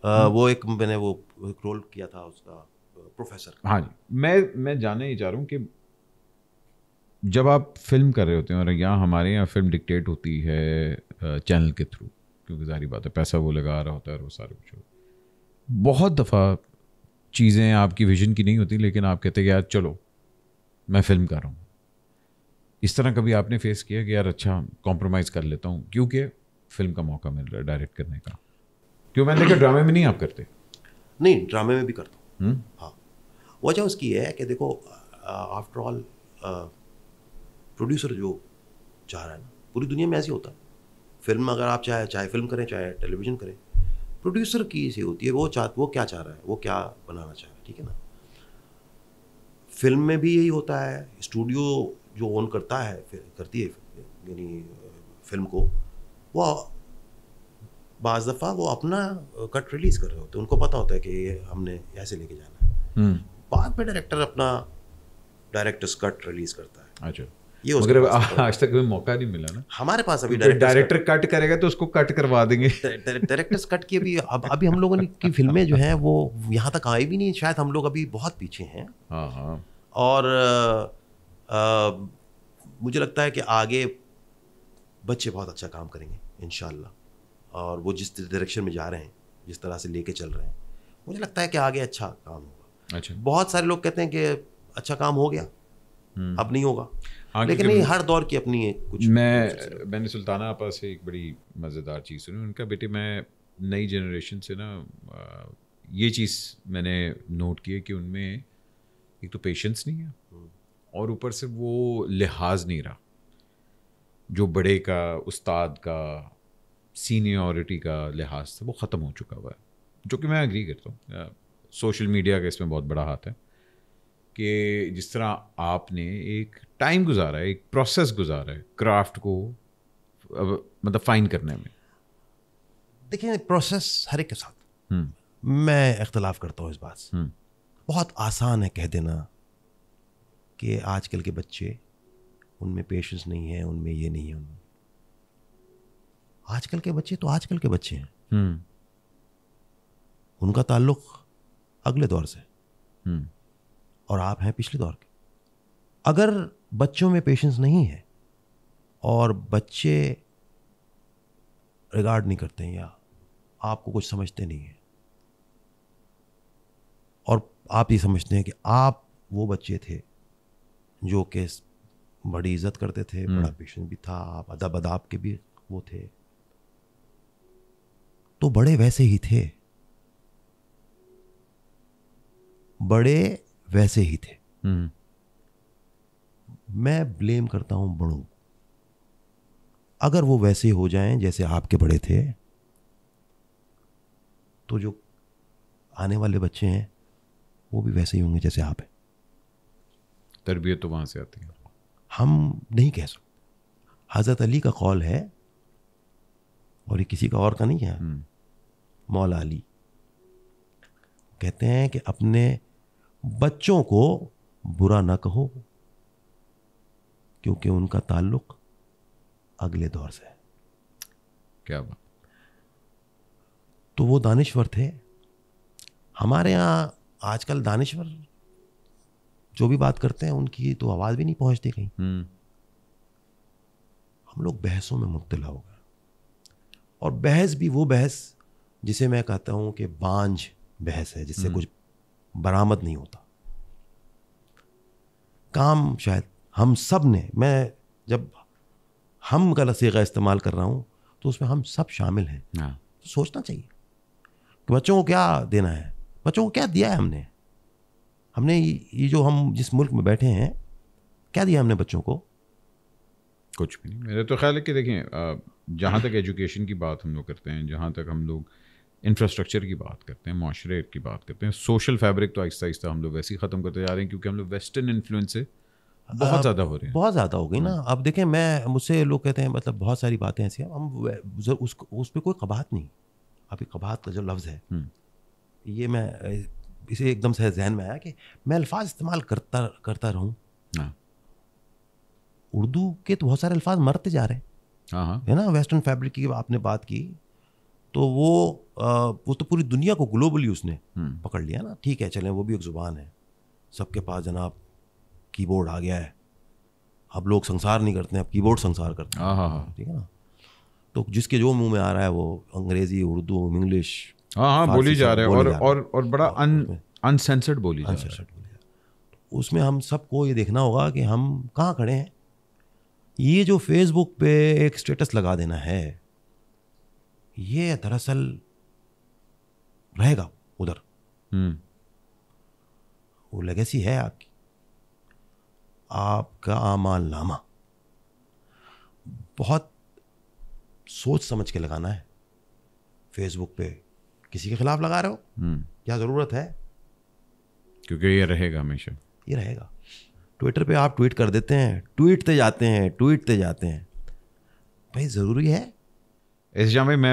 आ, हम्म। वो एक मैंने वो रोल किया था उसका प्रोफेसर हाँ जी मैं मैं जानना ही चाह रहा हूँ कि जब आप फिल्म कर रहे होते हैं और यहाँ हमारे यहाँ फिल्म डिक्टेट होती है चैनल के थ्रू क्योंकि जारी बात है पैसा वो लगा रहा होता है और वो सारा कुछ बहुत दफ़ा चीज़ें आपकी विजन की नहीं होती लेकिन आप कहते हैं यार चलो मैं फिल्म कर रहा हूँ इस तरह कभी आपने फेस किया कि यार अच्छा कॉम्प्रोमाइज़ कर लेता हूँ क्योंकि फिल्म का मौका मिल रहा है डायरेक्ट करने का क्यों मैंने देखा ड्रामे में नहीं आप करते नहीं ड्रामे में भी करता हूँ हम्म। हाँ वजह उसकी है कि देखो आफ्टर ऑल प्रोड्यूसर जो चाह रहा है ना पूरी दुनिया में ऐसे होता है फिल्म अगर आप चाहे चाहे फिल्म करें चाहे टेलीविजन करें प्रोड्यूसर की से होती है वो चाह वो क्या चाह रहा है वो क्या बनाना चाह रहा है ठीक है ना फिल्म में भी यही होता है स्टूडियो जो ओन करता है करती है यानी फिल्म को वो बज दफ़ा वो अपना कट रिलीज़ कर रहे होते हैं उनको पता होता है कि ये हमने ऐसे लेके जाना है हम्म। बाद में डायरेक्टर अपना डायरेक्टर्स कट रिलीज करता है अच्छा ये मगर आज तक हमें मौका नहीं मिला ना हमारे पास अभी डायरेक्टर तो कट करेगा तो उसको कट करवा देंगे डायरेक्टर्स [laughs] कट की अभी अब अभी हम लोगों की फिल्में जो हैं वो यहाँ तक आई भी नहीं शायद हम लोग अभी बहुत पीछे हैं हाँ, हाँ। और आ, आ, मुझे लगता है कि आगे बच्चे बहुत अच्छा काम करेंगे इन और वो जिस डायरेक्शन में जा रहे हैं जिस तरह से लेके चल रहे हैं मुझे लगता है कि आगे अच्छा काम हो अच्छा बहुत सारे लोग कहते हैं कि अच्छा काम हो गया हम्म। अब नहीं होगा हाँ, लेकिन नहीं हर दौर की अपनी है कुछ मैं मैंने सुल्ताना आपा से एक बड़ी मज़ेदार चीज़ सुनी उनका बेटे मैं नई जनरेशन से ना ये चीज़ मैंने नोट की है कि उनमें एक तो पेशेंस नहीं है हम्म। और ऊपर से वो लिहाज नहीं रहा जो बड़े का उस्ताद का सीनियरिटी का लिहाज था वो ख़त्म हो चुका हुआ है जो कि मैं अग्री करता हूँ सोशल मीडिया का इसमें बहुत बड़ा हाथ है कि जिस तरह आपने एक टाइम गुजारा है एक प्रोसेस गुजारा है क्राफ्ट को मतलब फाइन करने में देखिए प्रोसेस हर एक के साथ हम्म। मैं इख्तलाफ करता हूँ इस बात से हम्म। बहुत आसान है कह देना कि आजकल के बच्चे उनमें पेशेंस नहीं है उनमें ये नहीं है उनमें आजकल के बच्चे तो आजकल के बच्चे हैं हम्म। उनका ताल्लुक़ अगले दौर से हम्म। और आप हैं पिछले दौर के अगर बच्चों में पेशेंस नहीं है और बच्चे रिगार्ड नहीं करते या आपको कुछ समझते नहीं है और आप ये समझते हैं कि आप वो बच्चे थे जो कि बड़ी इज्जत करते थे हम्म। बड़ा पेशेंस भी था आप अदब अदाब के भी वो थे तो बड़े वैसे ही थे बड़े वैसे ही थे हम्म। मैं ब्लेम करता हूं बड़ों अगर वो वैसे हो जाएं जैसे आपके बड़े थे तो जो आने वाले बच्चे हैं वो भी वैसे ही होंगे जैसे आप हैं तरबियत तो वहाँ से आती है हम नहीं कह सकते हज़रत अली का कौल है और ये किसी का और का नहीं है हम्म। मौला अली कहते हैं कि अपने बच्चों को बुरा ना कहो क्योंकि उनका ताल्लुक अगले दौर से है क्या बात तो वो दानिश्वर थे हमारे यहाँ आजकल दानिश्वर जो भी बात करते हैं उनकी तो आवाज़ भी नहीं पहुंचती कहीं हम्म। हम लोग बहसों में मुब्तला हो गए और बहस भी वो बहस जिसे मैं कहता हूं कि बांझ बहस है जिससे हम्म। कुछ बरामद नहीं होता काम शायद हम सब ने मैं जब हम गलत लसीका इस्तेमाल कर रहा हूं तो उसमें हम सब शामिल हैं हाँ। तो सोचना चाहिए कि बच्चों को क्या देना है बच्चों को क्या दिया है हमने हमने ये जो हम जिस मुल्क में बैठे हैं क्या दिया हमने बच्चों को कुछ भी नहीं मेरा तो ख्याल है कि देखिए जहाँ तक एजुकेशन की बात हम लोग करते हैं जहाँ तक हम लोग इंफ्रास्ट्रक्चर की बात करते हैं माशरे की बात करते हैं सोशल फैब्रिक तो आहिस्ता आहिस्ता हम लोग वैसे ही ख़त्म करते जा रहे हैं क्योंकि हम लोग वेस्टर्न इन्फ्लुएंस से बहुत ज़्यादा हो रहे हैं बहुत ज़्यादा हो गई ना हाँ। अब देखें मैं मुझसे लोग कहते हैं मतलब बहुत सारी बातें ऐसी हैं हम उस उस पर कोई कबाहत नहीं अभी कबात का जो लफ्ज़ है हम्म। ये मैं इसे एकदम से जहन में आया कि मैं अल्फाज इस्तेमाल करता करता रहूँ हाँ। उर्दू के तो बहुत सारे अल्फाज मरते जा रहे हैं हाँ, है ना वेस्टर्न फैब्रिक की आपने बात की तो वो आ, वो तो पूरी दुनिया को ग्लोबली उसने हम्म। पकड़ लिया ना ठीक है चलें वो भी एक ज़ुबान है सबके पास जनाब कीबोर्ड आ गया है अब लोग संसार नहीं करते हैं अब कीबोर्ड संसार करते हैं ठीक है ना तो जिसके जो मुंह में आ रहा है वो अंग्रेजी उर्दू इंग्लिश हाँ हाँ बोली जा रहे हैं और और और बड़ा अन अनसेंसर्ड बोली जा रहा है उसमें हम सबको ये देखना होगा कि हम कहाँ खड़े हैं ये जो फेसबुक पे एक स्टेटस लगा देना है ये दरअसल रहेगा उधर हम्म। वो लगेसी है आपकी आपका आमाल नामा बहुत सोच समझ के लगाना है फेसबुक पे किसी के खिलाफ लगा रहे हो हम्म। क्या ज़रूरत है क्योंकि ये रहेगा हमेशा ये रहेगा ट्विटर पे आप ट्वीट कर देते हैं ट्वीटते जाते हैं ट्वीटते जाते हैं भाई ज़रूरी है इस जामे मैं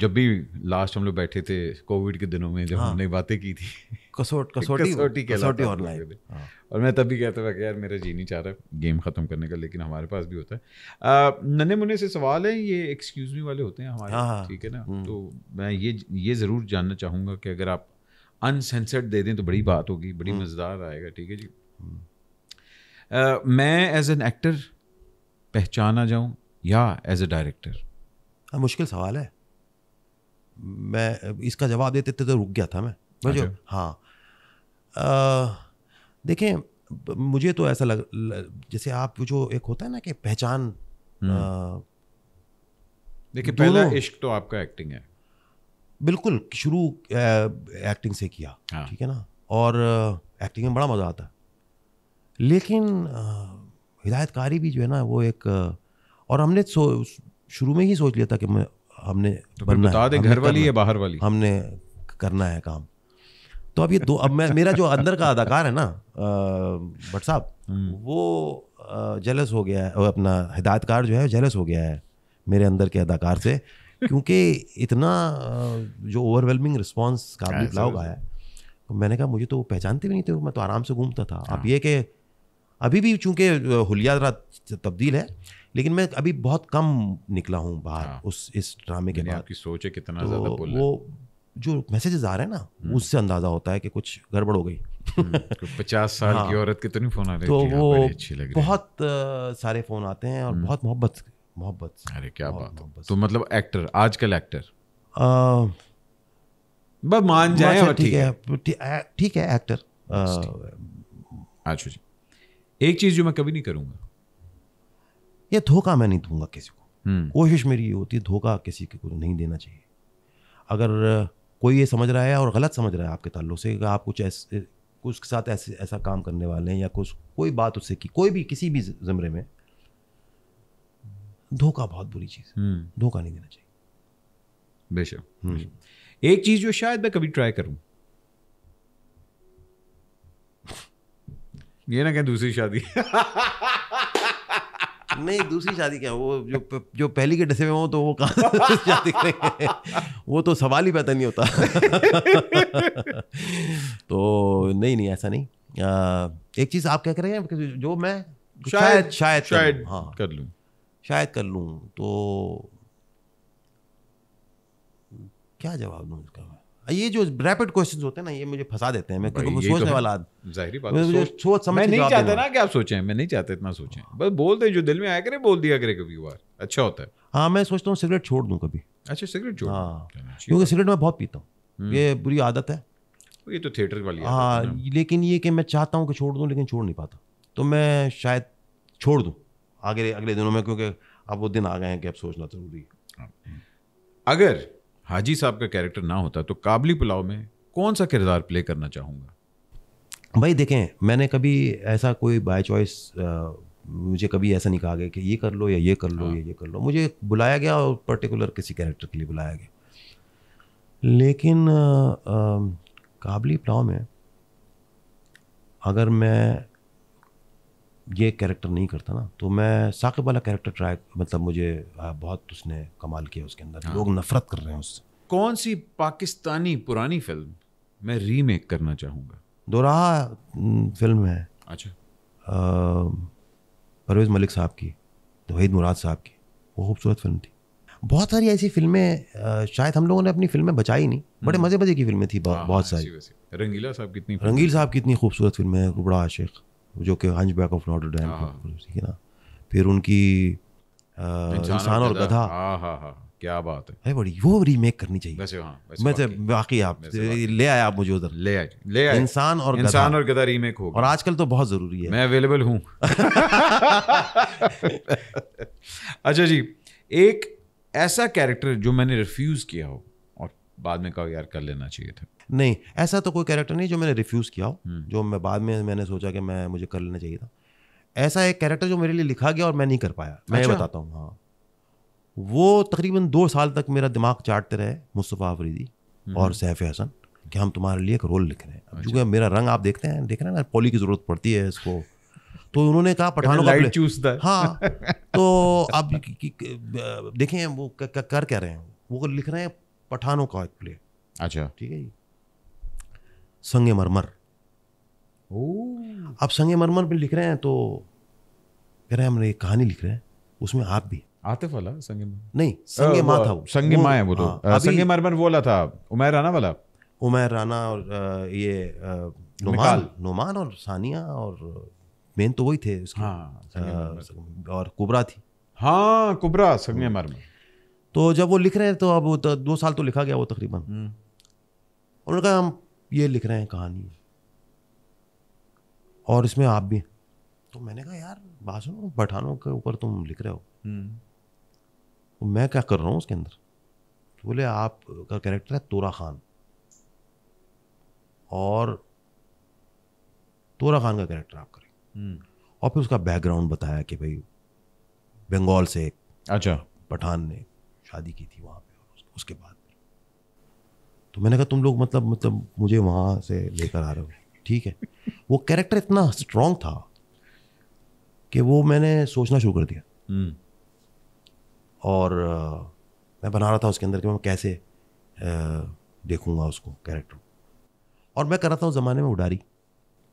जब भी लास्ट हम लोग बैठे थे कोविड के दिनों में जब हाँ। हमने बातें की थी कसौट कसोटी कसोटी कसोटी और हाँ। और मैं तब भी कहता था कि यार मेरा जी नहीं चाह रहा गेम ख़त्म करने का लेकिन हमारे पास भी होता है नन्हे मुन्ने से सवाल है ये एक्सक्यूज मी वाले होते हैं हमारे हाँ, हाँ। ठीक है ना हम्म। तो मैं ये ये ज़रूर जानना चाहूँगा कि अगर आप अनसेंसर्ड दे दें तो बड़ी बात होगी बड़ी हम्म। मज़ेदार आएगा ठीक है जी हम्म। मैं एज एन एक्टर पहचाना जाऊँ या एज अ डायरेक्टर हाँ, मुश्किल सवाल है मैं इसका जवाब देते थे तो रुक गया था मैं मुझे अच्छा। हाँ देखें मुझे तो ऐसा लग जैसे आप जो एक होता है ना कि पहचान हम्म। देखिए पहला इश्क तो आपका एक्टिंग है बिल्कुल शुरू एक्टिंग से किया हाँ। ठीक है ना और एक्टिंग में बड़ा मज़ा आता लेकिन हिदायतकारी भी जो है ना वो एक और हमने सो शुरू में ही सोच लिया था कि मैं हमने तो बनना बता दे घर वाली या बाहर वाली हमने करना है काम तो अब ये दो अब मैं मेरा जो अंदर का अदाकार है ना भट्ट साहब हम्म। वो जेलस हो गया है अपना हिदायतकार जो है जेलस हो गया है मेरे अंदर के अदाकार से क्योंकि इतना जो ओवरवेलमिंग रिस्पॉन्स काबिल लाओ आया है तो मैंने कहा मुझे तो पहचानते भी नहीं थे मैं तो आराम से घूमता था आप हाँ। ये कि अभी भी चूंकि हुलिया तब्दील है लेकिन मैं अभी बहुत कम निकला हूँ बाहर हाँ। उस इस ड्रामे के बाद आपकी सोच है कितना तो ज़्यादा वो जो मैसेजेस आ रहे हैं ना हम्म। उससे अंदाजा होता है कि कुछ गड़बड़ हो गई हम्म, तो पचास साल हाँ। की औरत के तो नहीं फोन आ रहे तो हाँ, वो अच्छी लग बहुत सारे फोन आते हैं और हम्म। बहुत मोहब्बत मोहब्बत अरे क्या बात तो मतलब एक्टर आजकल एक्टर मान जाए ठीक है ठीक है एक्टर अच्छा जी एक चीज जो मैं कभी नहीं करूंगा ये धोखा मैं नहीं दूंगा किसी को हम्म। कोशिश मेरी ये होती है धोखा किसी को नहीं देना चाहिए अगर कोई ये समझ रहा है और गलत समझ रहा है आपके ताल्लुक से आप कुछ ऐसे कुछ के साथ ऐसे ऐसा काम करने वाले हैं या कुछ कोई बात उससे की कोई भी किसी भी ज़मरे में धोखा बहुत बुरी चीज़ है हम्म। धोखा नहीं देना चाहिए हम्म। बेशक एक चीज़ जो शायद मैं कभी ट्राई करूँ ये ना क्या दूसरी शादी नहीं दूसरी शादी क्या वो जो जो पहली के डसे में हो तो वो कहा शादी वो तो सवाल ही पैदा नहीं होता तो नहीं नहीं ऐसा नहीं आ, एक चीज़ आप क्या करें जो मैं शायद शायद शायद हाँ कर लूँ शायद कर लूँ तो क्या जवाब दूँ इसका मैं ये जो रैपिड क्वेश्चन होते हैं ना ये मुझे फंसा देते हैं मैं क्योंकि सोचने तो वाला जाहिर बात मुझे सोच समझ मैं नहीं चाहता ना कि आप सोचें मैं नहीं चाहता इतना सोचें बस बोल दें जो दिल में आया करे बोल दिया करे कभी बार अच्छा होता है हाँ मैं सोचता हूँ सिगरेट छोड़ दूँ कभी अच्छा सिगरेट छोड़ हाँ क्योंकि सिगरेट मैं बहुत पीता हूँ हम्म। ये बुरी आदत है ये तो थिएटर वाली हाँ लेकिन ये कि मैं चाहता हूँ कि छोड़ दूँ लेकिन छोड़ नहीं पाता तो मैं शायद छोड़ दूँ आगे अगले दिनों में क्योंकि अब वो दिन आ गए हैं कि अब सोचना ज़रूरी है हाँ। अगर हाजी साहब का कैरेक्टर ना होता तो काबली पुलाव में कौन सा किरदार प्ले करना चाहूँगा भाई देखें मैंने कभी ऐसा कोई बाय चॉइस मुझे कभी ऐसा नहीं कहा गया कि ये कर लो या ये कर लो हाँ। या ये कर लो मुझे बुलाया गया और पर्टिकुलर किसी कैरेक्टर के लिए बुलाया गया लेकिन आ, आ, काबली पुलाव में अगर मैं ये कैरेक्टर नहीं करता ना तो मैं साकिब वाला कैरेक्टर ट्राई मतलब मुझे बहुत उसने कमाल किया उसके अंदर हाँ। लोग नफरत कर रहे हैं उससे कौन सी पाकिस्तानी पुरानी फिल्म मैं रीमेक करना चाहूँगा दोराहा फिल्म है अच्छा परवेज़ मलिक साहब की वहीद मुराद साहब की वो खूबसूरत फिल्म थी बहुत सारी ऐसी फिल्में शायद हम लोगों ने अपनी फिल्में बचाई नहीं बड़े हम्म। मज़े मज़े की फिल्में थी हाँ, बहुत हाँ, सारी रंगीला साहब कितनी रंगील साहब कितनी खूबसूरत फिल्में है बड़ा आशिक जो कि hunchback of Notre Dame ठीक है ना फिर उनकी इंसान और गधा हाँ, हाँ, हाँ, क्या बात है अरे बड़ी वो रीमेक करनी चाहिए वैसे हाँ, वैसे मैं बाकी आप ले आए आप मुझे उधर ले आए ले आए इंसान और इंसान और गधा रीमेक हो और आजकल तो बहुत ज़रूरी है मैं अवेलेबल हूँ अच्छा जी एक ऐसा कैरेक्टर जो मैंने रिफ्यूज़ किया हो और बाद में कहा यार कर लेना चाहिए था नहीं ऐसा तो कोई कैरेक्टर नहीं जो मैंने रिफ्यूज़ किया हो हम्म। जो मैं बाद में मैंने सोचा कि मैं मुझे कर लेना चाहिए था ऐसा एक कैरेक्टर जो मेरे लिए लिखा गया और मैं नहीं कर पाया मैं अच्छा? बताता हूँ हाँ वो तकरीबन दो साल तक मेरा दिमाग चाटते रहे मुस्तफ़ा आफरीदी हम्म। और सैफ हसन कि हम तुम्हारे लिए एक रोल लिख रहे हैं अच्छा। मेरा रंग आप देखते हैं देख रहे हैं ना पोली की ज़रूरत पड़ती है इसको तो उन्होंने कहा पठानों का हाँ [laughs] तो अब देखें वो कर क्या रहे हैं वो लिख रहे हैं पठानों का एक प्ले अच्छा ठीक है जी संग मरमर आप संग मरमर में लिख रहे हैं तो कह रहे हैं हमने एक कहानी लिख रहे हैं उसमें आप भी आतिफ वाला संगे नहीं संगे आ, माँ था वो संगे माँ है वो तो हाँ, संगे मरमर बोला था उमेर राना वाला उमेर राना और ये नोमान नोमान और सानिया और मेन तो वही थे उसके हाँ, और कुबरा थी हाँ कुबरा संगे हाँ। मरमर तो जब वो लिख रहे हैं तो अब तो दो साल तो लिखा गया वो तकरीबन हम्म। उन्होंने कहा हम ये लिख रहे हैं कहानी और इसमें आप भी तो मैंने कहा यार बात सुनो पठानों के ऊपर तुम लिख रहे हो हम्म। तो मैं क्या कर रहा हूँ उसके अंदर तो बोले आप का कैरेक्टर है तोरा खान और तोरा खान का कैरेक्टर आप करें हम्म। और फिर उसका बैकग्राउंड बताया कि भाई बंगाल से एक अच्छा पठान ने शादी की थी वहाँ पे उसके बाद तो मैंने कहा तुम लोग मतलब मतलब मुझे वहाँ से लेकर आ रहे हो ठीक है वो कैरेक्टर इतना स्ट्रांग था कि वो मैंने सोचना शुरू कर दिया हम्म। और मैं बना रहा था उसके अंदर कि मैं कैसे देखूँगा उसको कैरेक्टर और मैं कर रहा था उस ज़माने में उडारी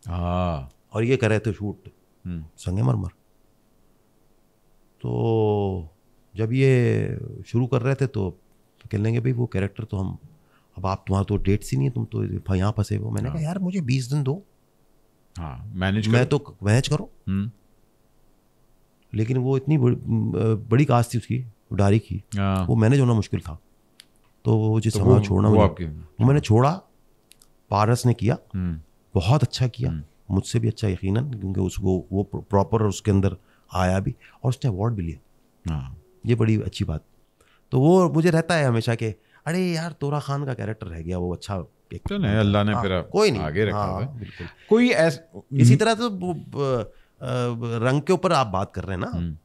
हाँ और ये कर रहे थे शूट हम्म। संगे मरमर तो जब ये शुरू कर रहे थे तो कह लेंगे भाई वो कैरेक्टर तो हम अब आप तुम्हारा तो डेट सी नहीं है तुम तो यहाँ फंसे हो मैंने हाँ। कहा यार मुझे बीस दिन दो हाँ मैनेज मैं तो मैनेज करो हम्म। लेकिन वो इतनी बड़ी, बड़ी कास्ट थी उसकी उडारी की हाँ। वो मैनेज होना मुश्किल था तो जिस तो हमारा छोड़ना वो मुझे, वो मैंने छोड़ा पारस ने किया हम्म। बहुत अच्छा किया हम्म। मुझसे भी अच्छा यकीनन क्योंकि उसको वो प्रॉपर उसके अंदर आया भी और उसने अवार्ड भी लिया हाँ। ये बड़ी अच्छी बात तो वो मुझे रहता है हमेशा के अरे यार तोरा खान का कैरेक्टर रह गया वो अच्छा अल्लाह ने हाँ, फिर कोई नहीं आगे रखा हाँ, कोई इसी हम्म। तरह तो रंग के ऊपर आप बात कर रहे हैं ना हम्म।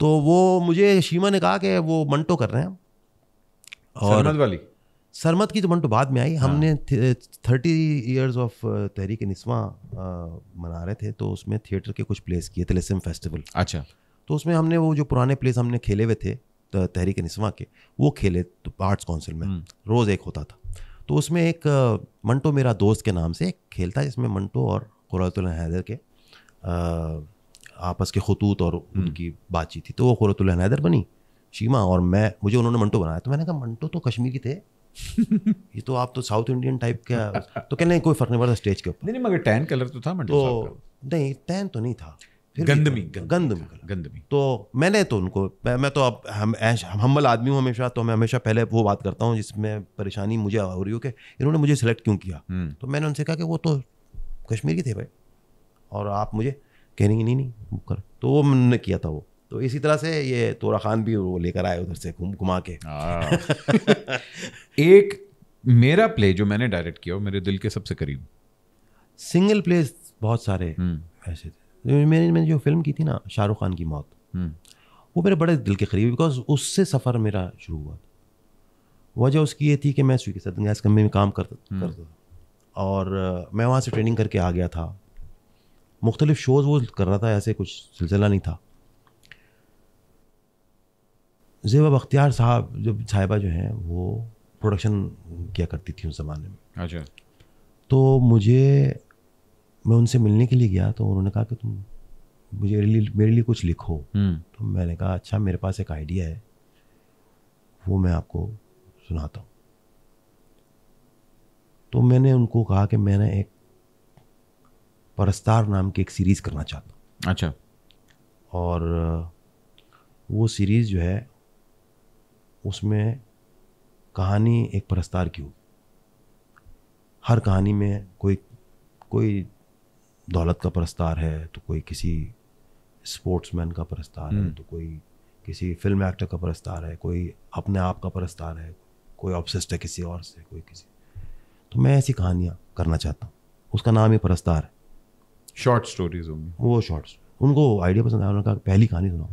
तो वो मुझे शीमा ने कहा कि वो मंटो कर रहे हैं और सरमत वाली सरमत की तो मंटो बाद में आई हाँ। हमने थर्टी इयर्स ऑफ तहरीक निस्वा मना रहे थे तो उसमें थिएटर के कुछ प्लेस किए थे फेस्टिवल अच्छा तो उसमें हमने वो जो पुराने प्लेस हमने खेले हुए थे तहरीक नस्वा के वो खेले तो आर्ट्स काउंसिल में हम्म। रोज़ एक होता था तो उसमें एक मंटो मेरा दोस्त के नाम से एक खेल था जिसमें मंटो और कुरतुल हैदर के आ, आपस के खतूत और हम्म। उनकी बातचीत थी तो वो कुरतुल हैदर बनी शीमा और मैं मुझे उन्होंने मंटो बनाया तो मैंने कहा मंटो तो कश्मीरी थे [laughs] ये तो आप तो साउथ इंडियन टाइप का तो कहने कोई फर्क नहीं पड़ता स्टेज के ऊपर नहीं मगर टैन कलर तो था मंटो तो नहीं टैन तो नहीं था गंदमी गंदमी गंदमी तो मैंने तो उनको मैं, तो अब हम हम्बल आदमी हूँ हमेशा तो मैं हमेशा पहले वो बात करता हूँ जिसमें परेशानी मुझे हो रही हो कि इन्होंने मुझे सेलेक्ट क्यों किया हम्म। तो मैंने उनसे कहा कि वो तो कश्मीरी थे भाई और आप मुझे कहेंगे नहीं नहीं कर तो वो मैंने किया था वो तो इसी तरह से ये तोरा खान भी वो लेकर आए उधर से घूम घुमा के एक मेरा प्ले जो मैंने डायरेक्ट किया वो मेरे दिल के सबसे करीब सिंगल प्लेस बहुत सारे हम्म। ऐसे थे मैंने मैंने जो फिल्म की थी ना शाहरुख खान की मौत हम्म। वो मेरे बड़े दिल के करीब बिकॉज उससे सफ़र मेरा शुरू हुआ वजह उसकी ये थी कि मैं स्वीकृत सदन गैस कंपनी में काम करता हम्म। करता और मैं वहाँ से ट्रेनिंग करके आ गया था मुख्तलिफ शोज़ वो कर रहा था ऐसे कुछ सिलसिला नहीं था जेबा बख्तियार साहब जो साहिबा जो हैं वो प्रोडक्शन किया करती थी उस ज़माने में अच्छा तो मुझे मैं उनसे मिलने के लिए गया तो उन्होंने कहा कि तुम मुझे मेरे लिए कुछ लिखो हम्म। तो मैंने कहा अच्छा मेरे पास एक आइडिया है वो मैं आपको सुनाता हूँ तो मैंने उनको कहा कि मैंने एक परस्तार नाम की एक सीरीज़ करना चाहता हूँ अच्छा और वो सीरीज़ जो है उसमें कहानी एक परस्तार की होगी हर कहानी में कोई कोई दौलत का प्रस्तार है तो कोई किसी स्पोर्ट्समैन का प्रस्तार है हम्म। तो कोई किसी फिल्म एक्टर का प्रस्तार है कोई अपने आप का प्रस्तार है कोई ऑब्सेस्ड है किसी और से कोई किसी तो मैं ऐसी कहानियाँ करना चाहता हूँ उसका नाम ही प्रस्तार है शॉर्ट स्टोरीज होंगी वो शॉर्ट उनको आइडिया पसंद आया उन्होंने कहा पहली कहानी सुनाओ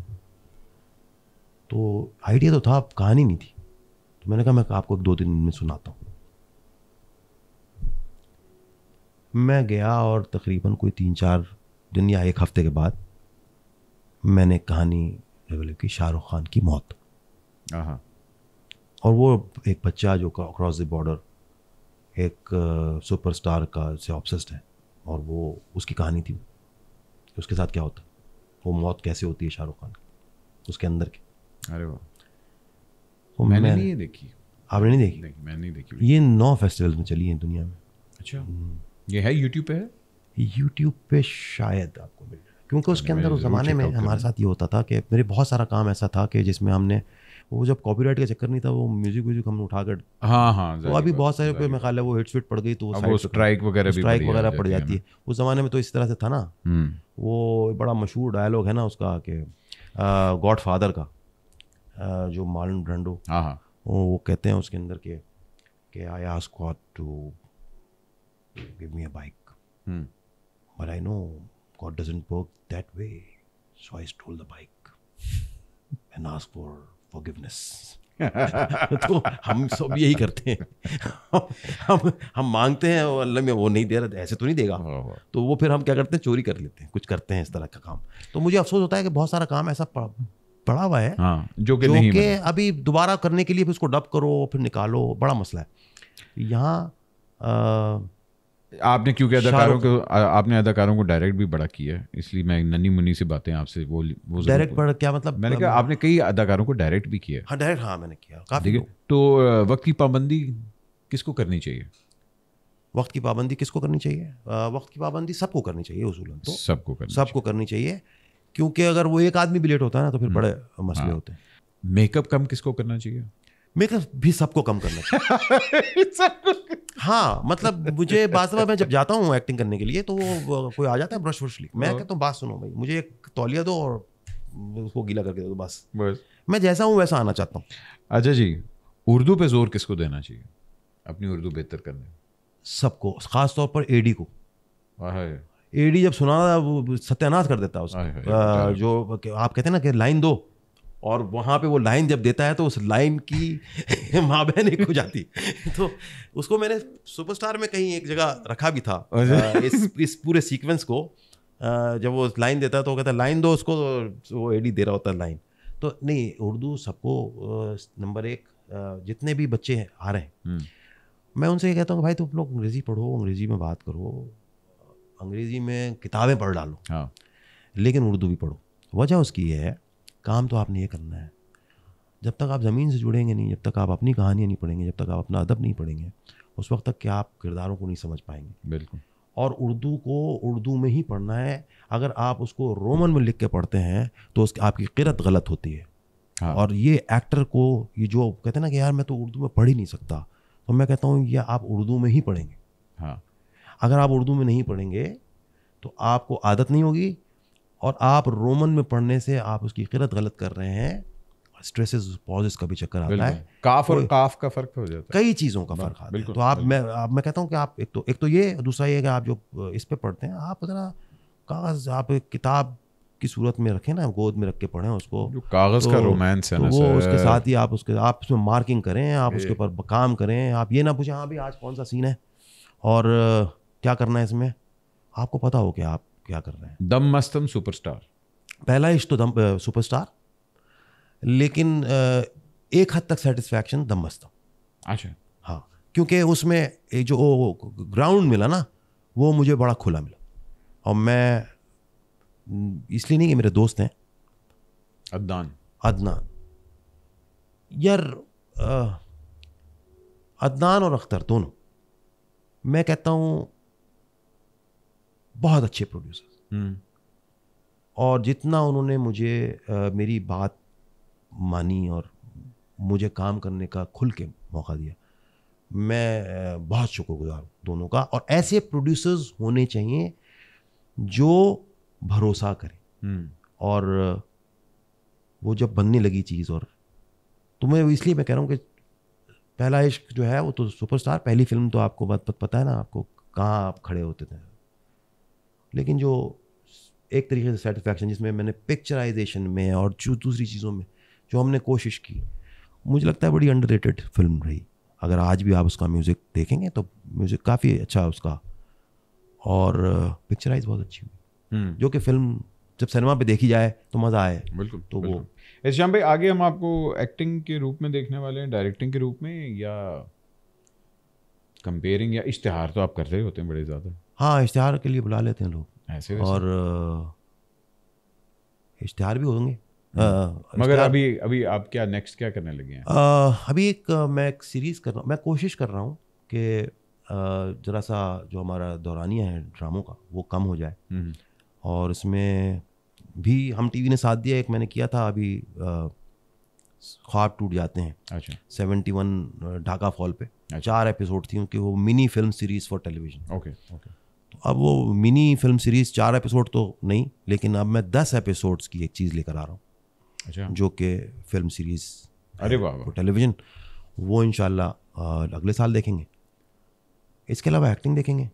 तो आइडिया तो था कहानी नहीं थी तो मैंने कहा मैं आपको एक दो तीन दिन में सुनाता हूँ मैं गया और तकरीबन कोई तीन चार दिन या एक हफ्ते के बाद मैंने कहानी रिवील की शाहरुख खान की मौत और वो एक बच्चा जो अक्रॉस द बॉर्डर एक सुपरस्टार का से ऑप्सेस्ड है और वो उसकी कहानी थी कि उसके साथ क्या होता वो मौत कैसे होती है शाहरुख खान की उसके अंदर की अरे वाह तो मैंने नहीं देखी आपने नहीं देखी, नहीं, मैंने नहीं देखी ये नौ फेस्टिवल्स में चली है दुनिया में अच्छा हम्म। ये है यूट्यूब पे यूट्यूब पे शायद आपको मिल क्योंकि उसके अंदर उस ज़माने में हमारे साथ ये होता था कि मेरे बहुत सारा काम ऐसा था कि जिसमें हमने वो जब कॉपीराइट का चक्कर नहीं था वो म्यूजिक व्यूजिक हम उठा कर हाँ हाँ तो अभी बहुत सारे पे मेरा वो हिट विट पड़ गई तो स्ट्राइक वगैरह स्ट्राइक वगैरह पड़ जाती है उस ज़माने में तो इस तरह से था ना हम्म। वो बड़ा मशहूर डायलॉग है ना उसका कि गॉड फादर का जो मालन हाँ, ब्रांडो हाँ। वो कहते हैं उसके अंदर के I ask God to give me a bike. Hmm. But I know God doesn't work that way. So I stole the bike [laughs] and asked for forgiveness. [laughs] तो हम सब यही करते हैं हम हम मांगते हैं और अल्लाह में वो नहीं दे रहा तो ऐसे तो नहीं देगा हाँ, हाँ। तो वो फिर हम क्या करते हैं चोरी कर लेते हैं कुछ करते हैं इस तरह का काम तो मुझे अफसोस होता है कि बहुत सारा काम ऐसा पड़ा हुआ है हाँ, जो कि नहीं के अभी दोबारा करने के लिए फिर उसको डब करो फिर निकालो बड़ा मसला है यहाँ आपने क्योंकि अदाकारों को आपने अदाकारों को डायरेक्ट भी बड़ा किया है इसलिए मैं नन्नी मुन्नी से बातें आपसे वो वो डायरेक्ट बड़ा क्या मतलब मैंने कहा आपने कई अदाकारों को डायरेक्ट भी किया हाँ डायरेक्ट हाँ मैंने किया काफी तो वक्त की पाबंदी किसको करनी चाहिए वक्त की पाबंदी किसको करनी चाहिए वक्त की पाबंदी सबको करनी चाहिए उसूलन तो सबको करनी सबको करनी चाहिए क्योंकि अगर वो एक आदमी भी लेट होता है ना तो फिर हम्म। बड़े मसले हाँ। होते हैं मेकअप कम किसको करना चाहिए मेकअप भी सबको कम करना चाहिए [laughs] हाँ मतलब मुझे बासवा मैं जब जाता हूँ एक्टिंग करने के लिए तो कोई आ जाता है ब्रश व्रश ली मैं हाँ। कहता हूँ बात सुनो भाई मुझे एक तौलिया दो और उसको गीला करके दो बस बस मैं जैसा हूँ वैसा आना चाहता हूँ अच्छा जी उर्दू पे जोर किसको देना चाहिए अपनी उर्दू बेहतर करने सबको खास तौर पर एडी को एडी जब सुना वो सत्यानाश कर देता है उसको तो जो आप कहते हैं ना कि लाइन दो और वहाँ पे वो लाइन जब देता है तो उस लाइन की [laughs] माँ बहन एक हो जाती तो उसको मैंने सुपरस्टार में कहीं एक जगह रखा भी था अच्छा। इस इस पूरे सीक्वेंस को जब वो लाइन देता है तो वो कहता है लाइन दो उसको तो वो एडी दे रहा होता है लाइन तो नहीं उर्दू सबको नंबर एक जितने भी बच्चे आ रहे हैं हम्म। मैं उनसे कहता हूँ भाई तुम लोग अंग्रेज़ी पढ़ो अंग्रेज़ी में बात करो अंग्रेज़ी में किताबें पढ़ डालो हाँ। लेकिन उर्दू भी पढ़ो वजह उसकी ये है काम तो आपने ये करना है जब तक आप ज़मीन से जुड़ेंगे नहीं जब तक आप अपनी कहानियाँ नहीं पढ़ेंगे जब तक आप अपना अदब नहीं पढ़ेंगे उस वक्त तक कि आप किरदारों को नहीं समझ पाएंगे बिल्कुल और उर्दू को उर्दू में ही पढ़ना है अगर आप उसको रोमन में लिख के पढ़ते हैं तो उसकी आपकी किरत गलत होती है हाँ। और ये एक्टर को ये जो कहते हैं ना कि यार मैं तो उर्दू में पढ़ ही नहीं सकता तो मैं कहता हूँ ये आप उर्दू में ही पढ़ेंगे हाँ अगर आप उर्दू में नहीं पढ़ेंगे तो आपको आदत नहीं होगी और आप रोमन में पढ़ने से आप उसकी किरत गलत कर रहे हैं स्ट्रेसेस पॉजेस का भी चक्कर आता है काफ और काफ का फर्क हो जाता है कई चीज़ों का हाँ, फर्क आता है तो आप मैं आप मैं कहता हूँ कि आप एक तो एक तो ये दूसरा ये कि आप जो इस पे पढ़ते हैं आप ज़रा कागज़ आप किताब की सूरत में रखें ना गोद में रख के पढ़ें उसको कागज़ तो, का रोमांस है तो ना वो उसके साथ ही आप उसके आप उसमें मार्किंग करें आप उसके ऊपर काम करें आप ये ना पूछें हाँ भाई आज कौन सा सीन है और क्या करना है इसमें आपको पता हो कि आप क्या कर रहे हैं दम मस्तम सुपरस्टार पहला इश्क तो दम सुपरस्टार लेकिन एक हद तक सेटिस्फैक्शन दम मस्तम अच्छा हाँ क्योंकि उसमें जो ग्राउंड मिला ना वो मुझे बड़ा खुला मिला और मैं हम्म, इसलिए नहीं कि मेरे दोस्त हैं अदनान अदनान यार अदनान और अख्तर दोनों मैं कहता हूँ बहुत अच्छे प्रोड्यूसर हम्म। और जितना उन्होंने मुझे आ, मेरी बात मानी और मुझे काम करने का खुल के मौका दिया मैं बहुत शुक्रगुजार हूँ दोनों का और ऐसे प्रोड्यूसर्स होने चाहिए जो भरोसा करें हम्म। और वो जब बनने लगी चीज़ और तो मैं इसलिए मैं कह रहा हूँ कि पहला इश्क जो है वो तो सुपरस्टार पहली फिल्म तो आपको बात पता है ना आपको कहाँ आप खड़े होते थे लेकिन जो एक तरीके से सेटिस्फेक्शन जिसमें मैंने पिक्चराइजेशन में और दूसरी चीज़ों में जो हमने कोशिश की मुझे लगता है बड़ी अंडर फिल्म रही अगर आज भी आप उसका म्यूज़िक देखेंगे तो म्यूज़िक काफ़ी अच्छा है उसका और पिक्चराइज बहुत अच्छी हुई हम्म। जो कि फिल्म जब सिनेमा पे देखी जाए तो मज़ा आए बिल्कुल तो बिल्कुल। वो ऐसे शाम भाई आगे हम आपको एक्टिंग के रूप में देखने वाले हैं डायरेक्टिंग के रूप में या कंपेयरिंग या इश्तहार तो आप करते ही होते हैं बड़े ज़्यादा हाँ इश्तहार के लिए बुला लेते हैं लोग ऐसे और इश्तहार भी होंगे आ, हम्म। मगर अभी अभी आप क्या नेक्स्ट क्या करने लगे हैं आ, अभी एक मैं एक सीरीज़ कर रहा हूँ मैं कोशिश कर रहा हूँ कि ज़रा सा जो हमारा दौरानिया है ड्रामों का वो कम हो जाए हम्म। और इसमें भी हम टीवी ने साथ दिया एक मैंने किया था अभी ख्वाब टूट जाते हैं अच्छा सेवेंटी वन ढाका फॉल पे अच्छा। चार एपिसोड थी उनकी वो mini film series for television okay okay अब वो मिनी फिल्म सीरीज चार एपिसोड तो नहीं लेकिन अब मैं दस एपिसोड्स की एक चीज़ लेकर आ रहा हूँ अच्छा जो कि फिल्म सीरीज अरे वाह टेलीविजन वो इन अगले साल देखेंगे इसके अलावा एक्टिंग देखेंगे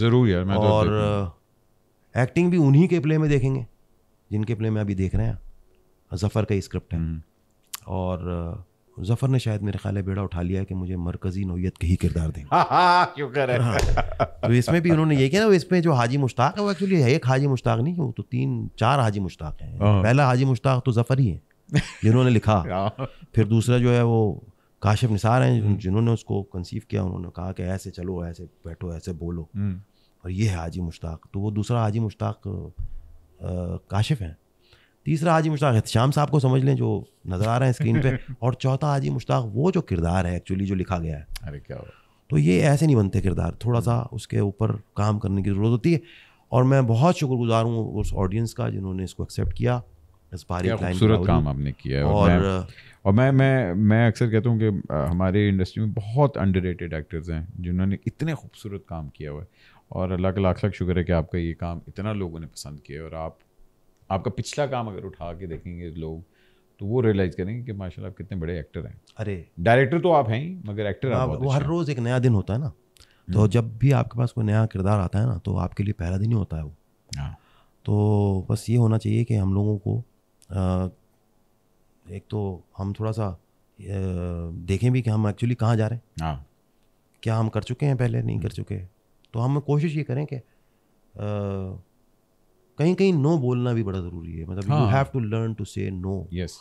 ज़रूर यार मैं तो और तो एक्टिंग भी उन्हीं के प्ले में देखेंगे जिनके प्ले में अभी देख रहे हैं जफ़र का ही स्क्रिप्ट है हम्म। और जफर ने शायद मेरे ख्याल है बेड़ा उठा लिया कि मुझे मरकजी नोयत के ही किरदार दें शुक्र हाँ, हाँ, है हाँ। तो इसमें भी उन्होंने ये किया ना इसमें जो हाजी मुश्ताक है वो एक्चुअली एक हाजी मुश्ताक नहीं वो तो तीन चार हाजी मुश्ताक हैं हाँ। पहला हाजी मुश्ताक तो जफर ही है जिन्होंने लिखा [laughs] फिर दूसरा जो है वो काशिफ निसार हैं हम्म। जिन्होंने उसको कंसीव किया उन्होंने कहा कि ऐसे चलो ऐसे बैठो ऐसे बोलो हम्म। और ये है हाजी मुश्ताक तो वो दूसरा हाजी मुश्ताक काशिफ हैं तीसरा हाजी मुश्ताक एहतशाम साहब को समझ लें जो नज़र आ रहे हैं स्क्रीन पे [laughs] और चौथा हाजी मुश्ताक वो जो किरदार है एक्चुअली जो लिखा गया है अरे क्या तो ये ऐसे नहीं बनते किरदार थोड़ा सा उसके ऊपर काम करने की ज़रूरत होती है और मैं बहुत शुक्रगुजार हूँ उस ऑडियंस का जिन्होंने इसको एक्सेप्ट किया इस बारी खूबसूरत काम आपने किया है और और मैं और मैं मैं, मैं अक्सर कहता हूँ कि हमारे इंडस्ट्री में बहुत अंडर एक्टर्स हैं जिन्होंने इतने खूबसूरत काम किया हुआ है और अल्लाह का लाख लाख शुक्र है कि आपका ये काम इतना लोगों ने पसंद किया और आप आपका पिछला काम अगर उठा के देखेंगे लोग तो वो रियलाइज करेंगे कि माशा आप कितने बड़े एक्टर हैं अरे डायरेक्टर तो आप हैं मगर एक्टर आप हाँ, वो हर रोज़ एक नया दिन होता है ना हम्म। तो जब भी आपके पास कोई नया किरदार आता है ना तो आपके लिए पहला दिन ही होता है वो हाँ। तो बस ये होना चाहिए कि हम लोगों को एक तो हम थोड़ा सा देखें भी कि हम एक्चुअली कहाँ जा रहे हैं हाँ क्या हम कर चुके हैं पहले नहीं हम्म। कर चुके तो हम कोशिश ये करें कि कहीं कहीं नो बोलना भी बड़ा ज़रूरी है मतलब you have to learn to say no yes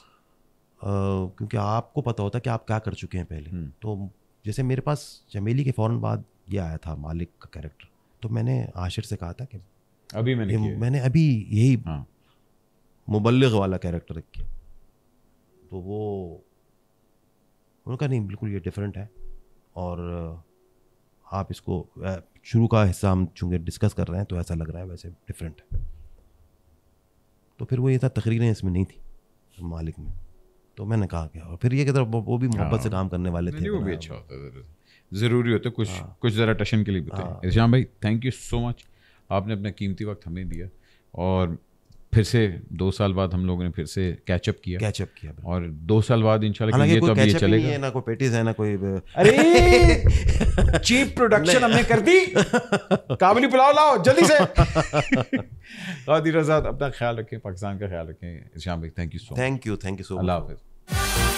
क्योंकि आपको पता होता है कि आप क्या कर चुके हैं पहले hmm. तो जैसे मेरे पास चमेली के फ़ौरन बाद ये आया था मालिक का कैरेक्टर तो मैंने आशिर से कहा था कि अभी मैंने मैंने अभी यही हाँ. मुबलग वाला कैरेक्टर रख किया तो वो उनका नहीं बिल्कुल ये डिफरेंट है और आप इसको शुरू का हिस्सा हम चूँकि डिस्कस कर रहे हैं तो ऐसा लग रहा है वैसे डिफरेंट है तो फिर वो ये था तकरीरें इसमें नहीं थी मालिक में तो मैंने कहा क्या और फिर ये कहते वो भी मोहब्बत से हाँ। काम करने वाले थे वो भी अच्छा होता है ज़रूरी होता है कुछ हाँ। कुछ ज़रा टशन के लिए बताएं हाँ। श्याम भाई थैंक यू सो मच आपने अपना कीमती वक्त हमें दिया और फिर से दो साल बाद हम लोगों ने फिर से कैचअप किया कैचअप किया और दो साल बाद इंशाल्लाह तो ये तो अब चलेगा ना कोई पेटीज है ना कोई अरे चीप [laughs] प्रोडक्शन हमने कर दी [laughs] काबली पुलाव लाओ जल्दी से [laughs] गादी रजात अपना ख्याल रखें पाकिस्तान का ख्याल रखें श्याम भाई thank you so thank you thank you so अल्लाह हाफिज़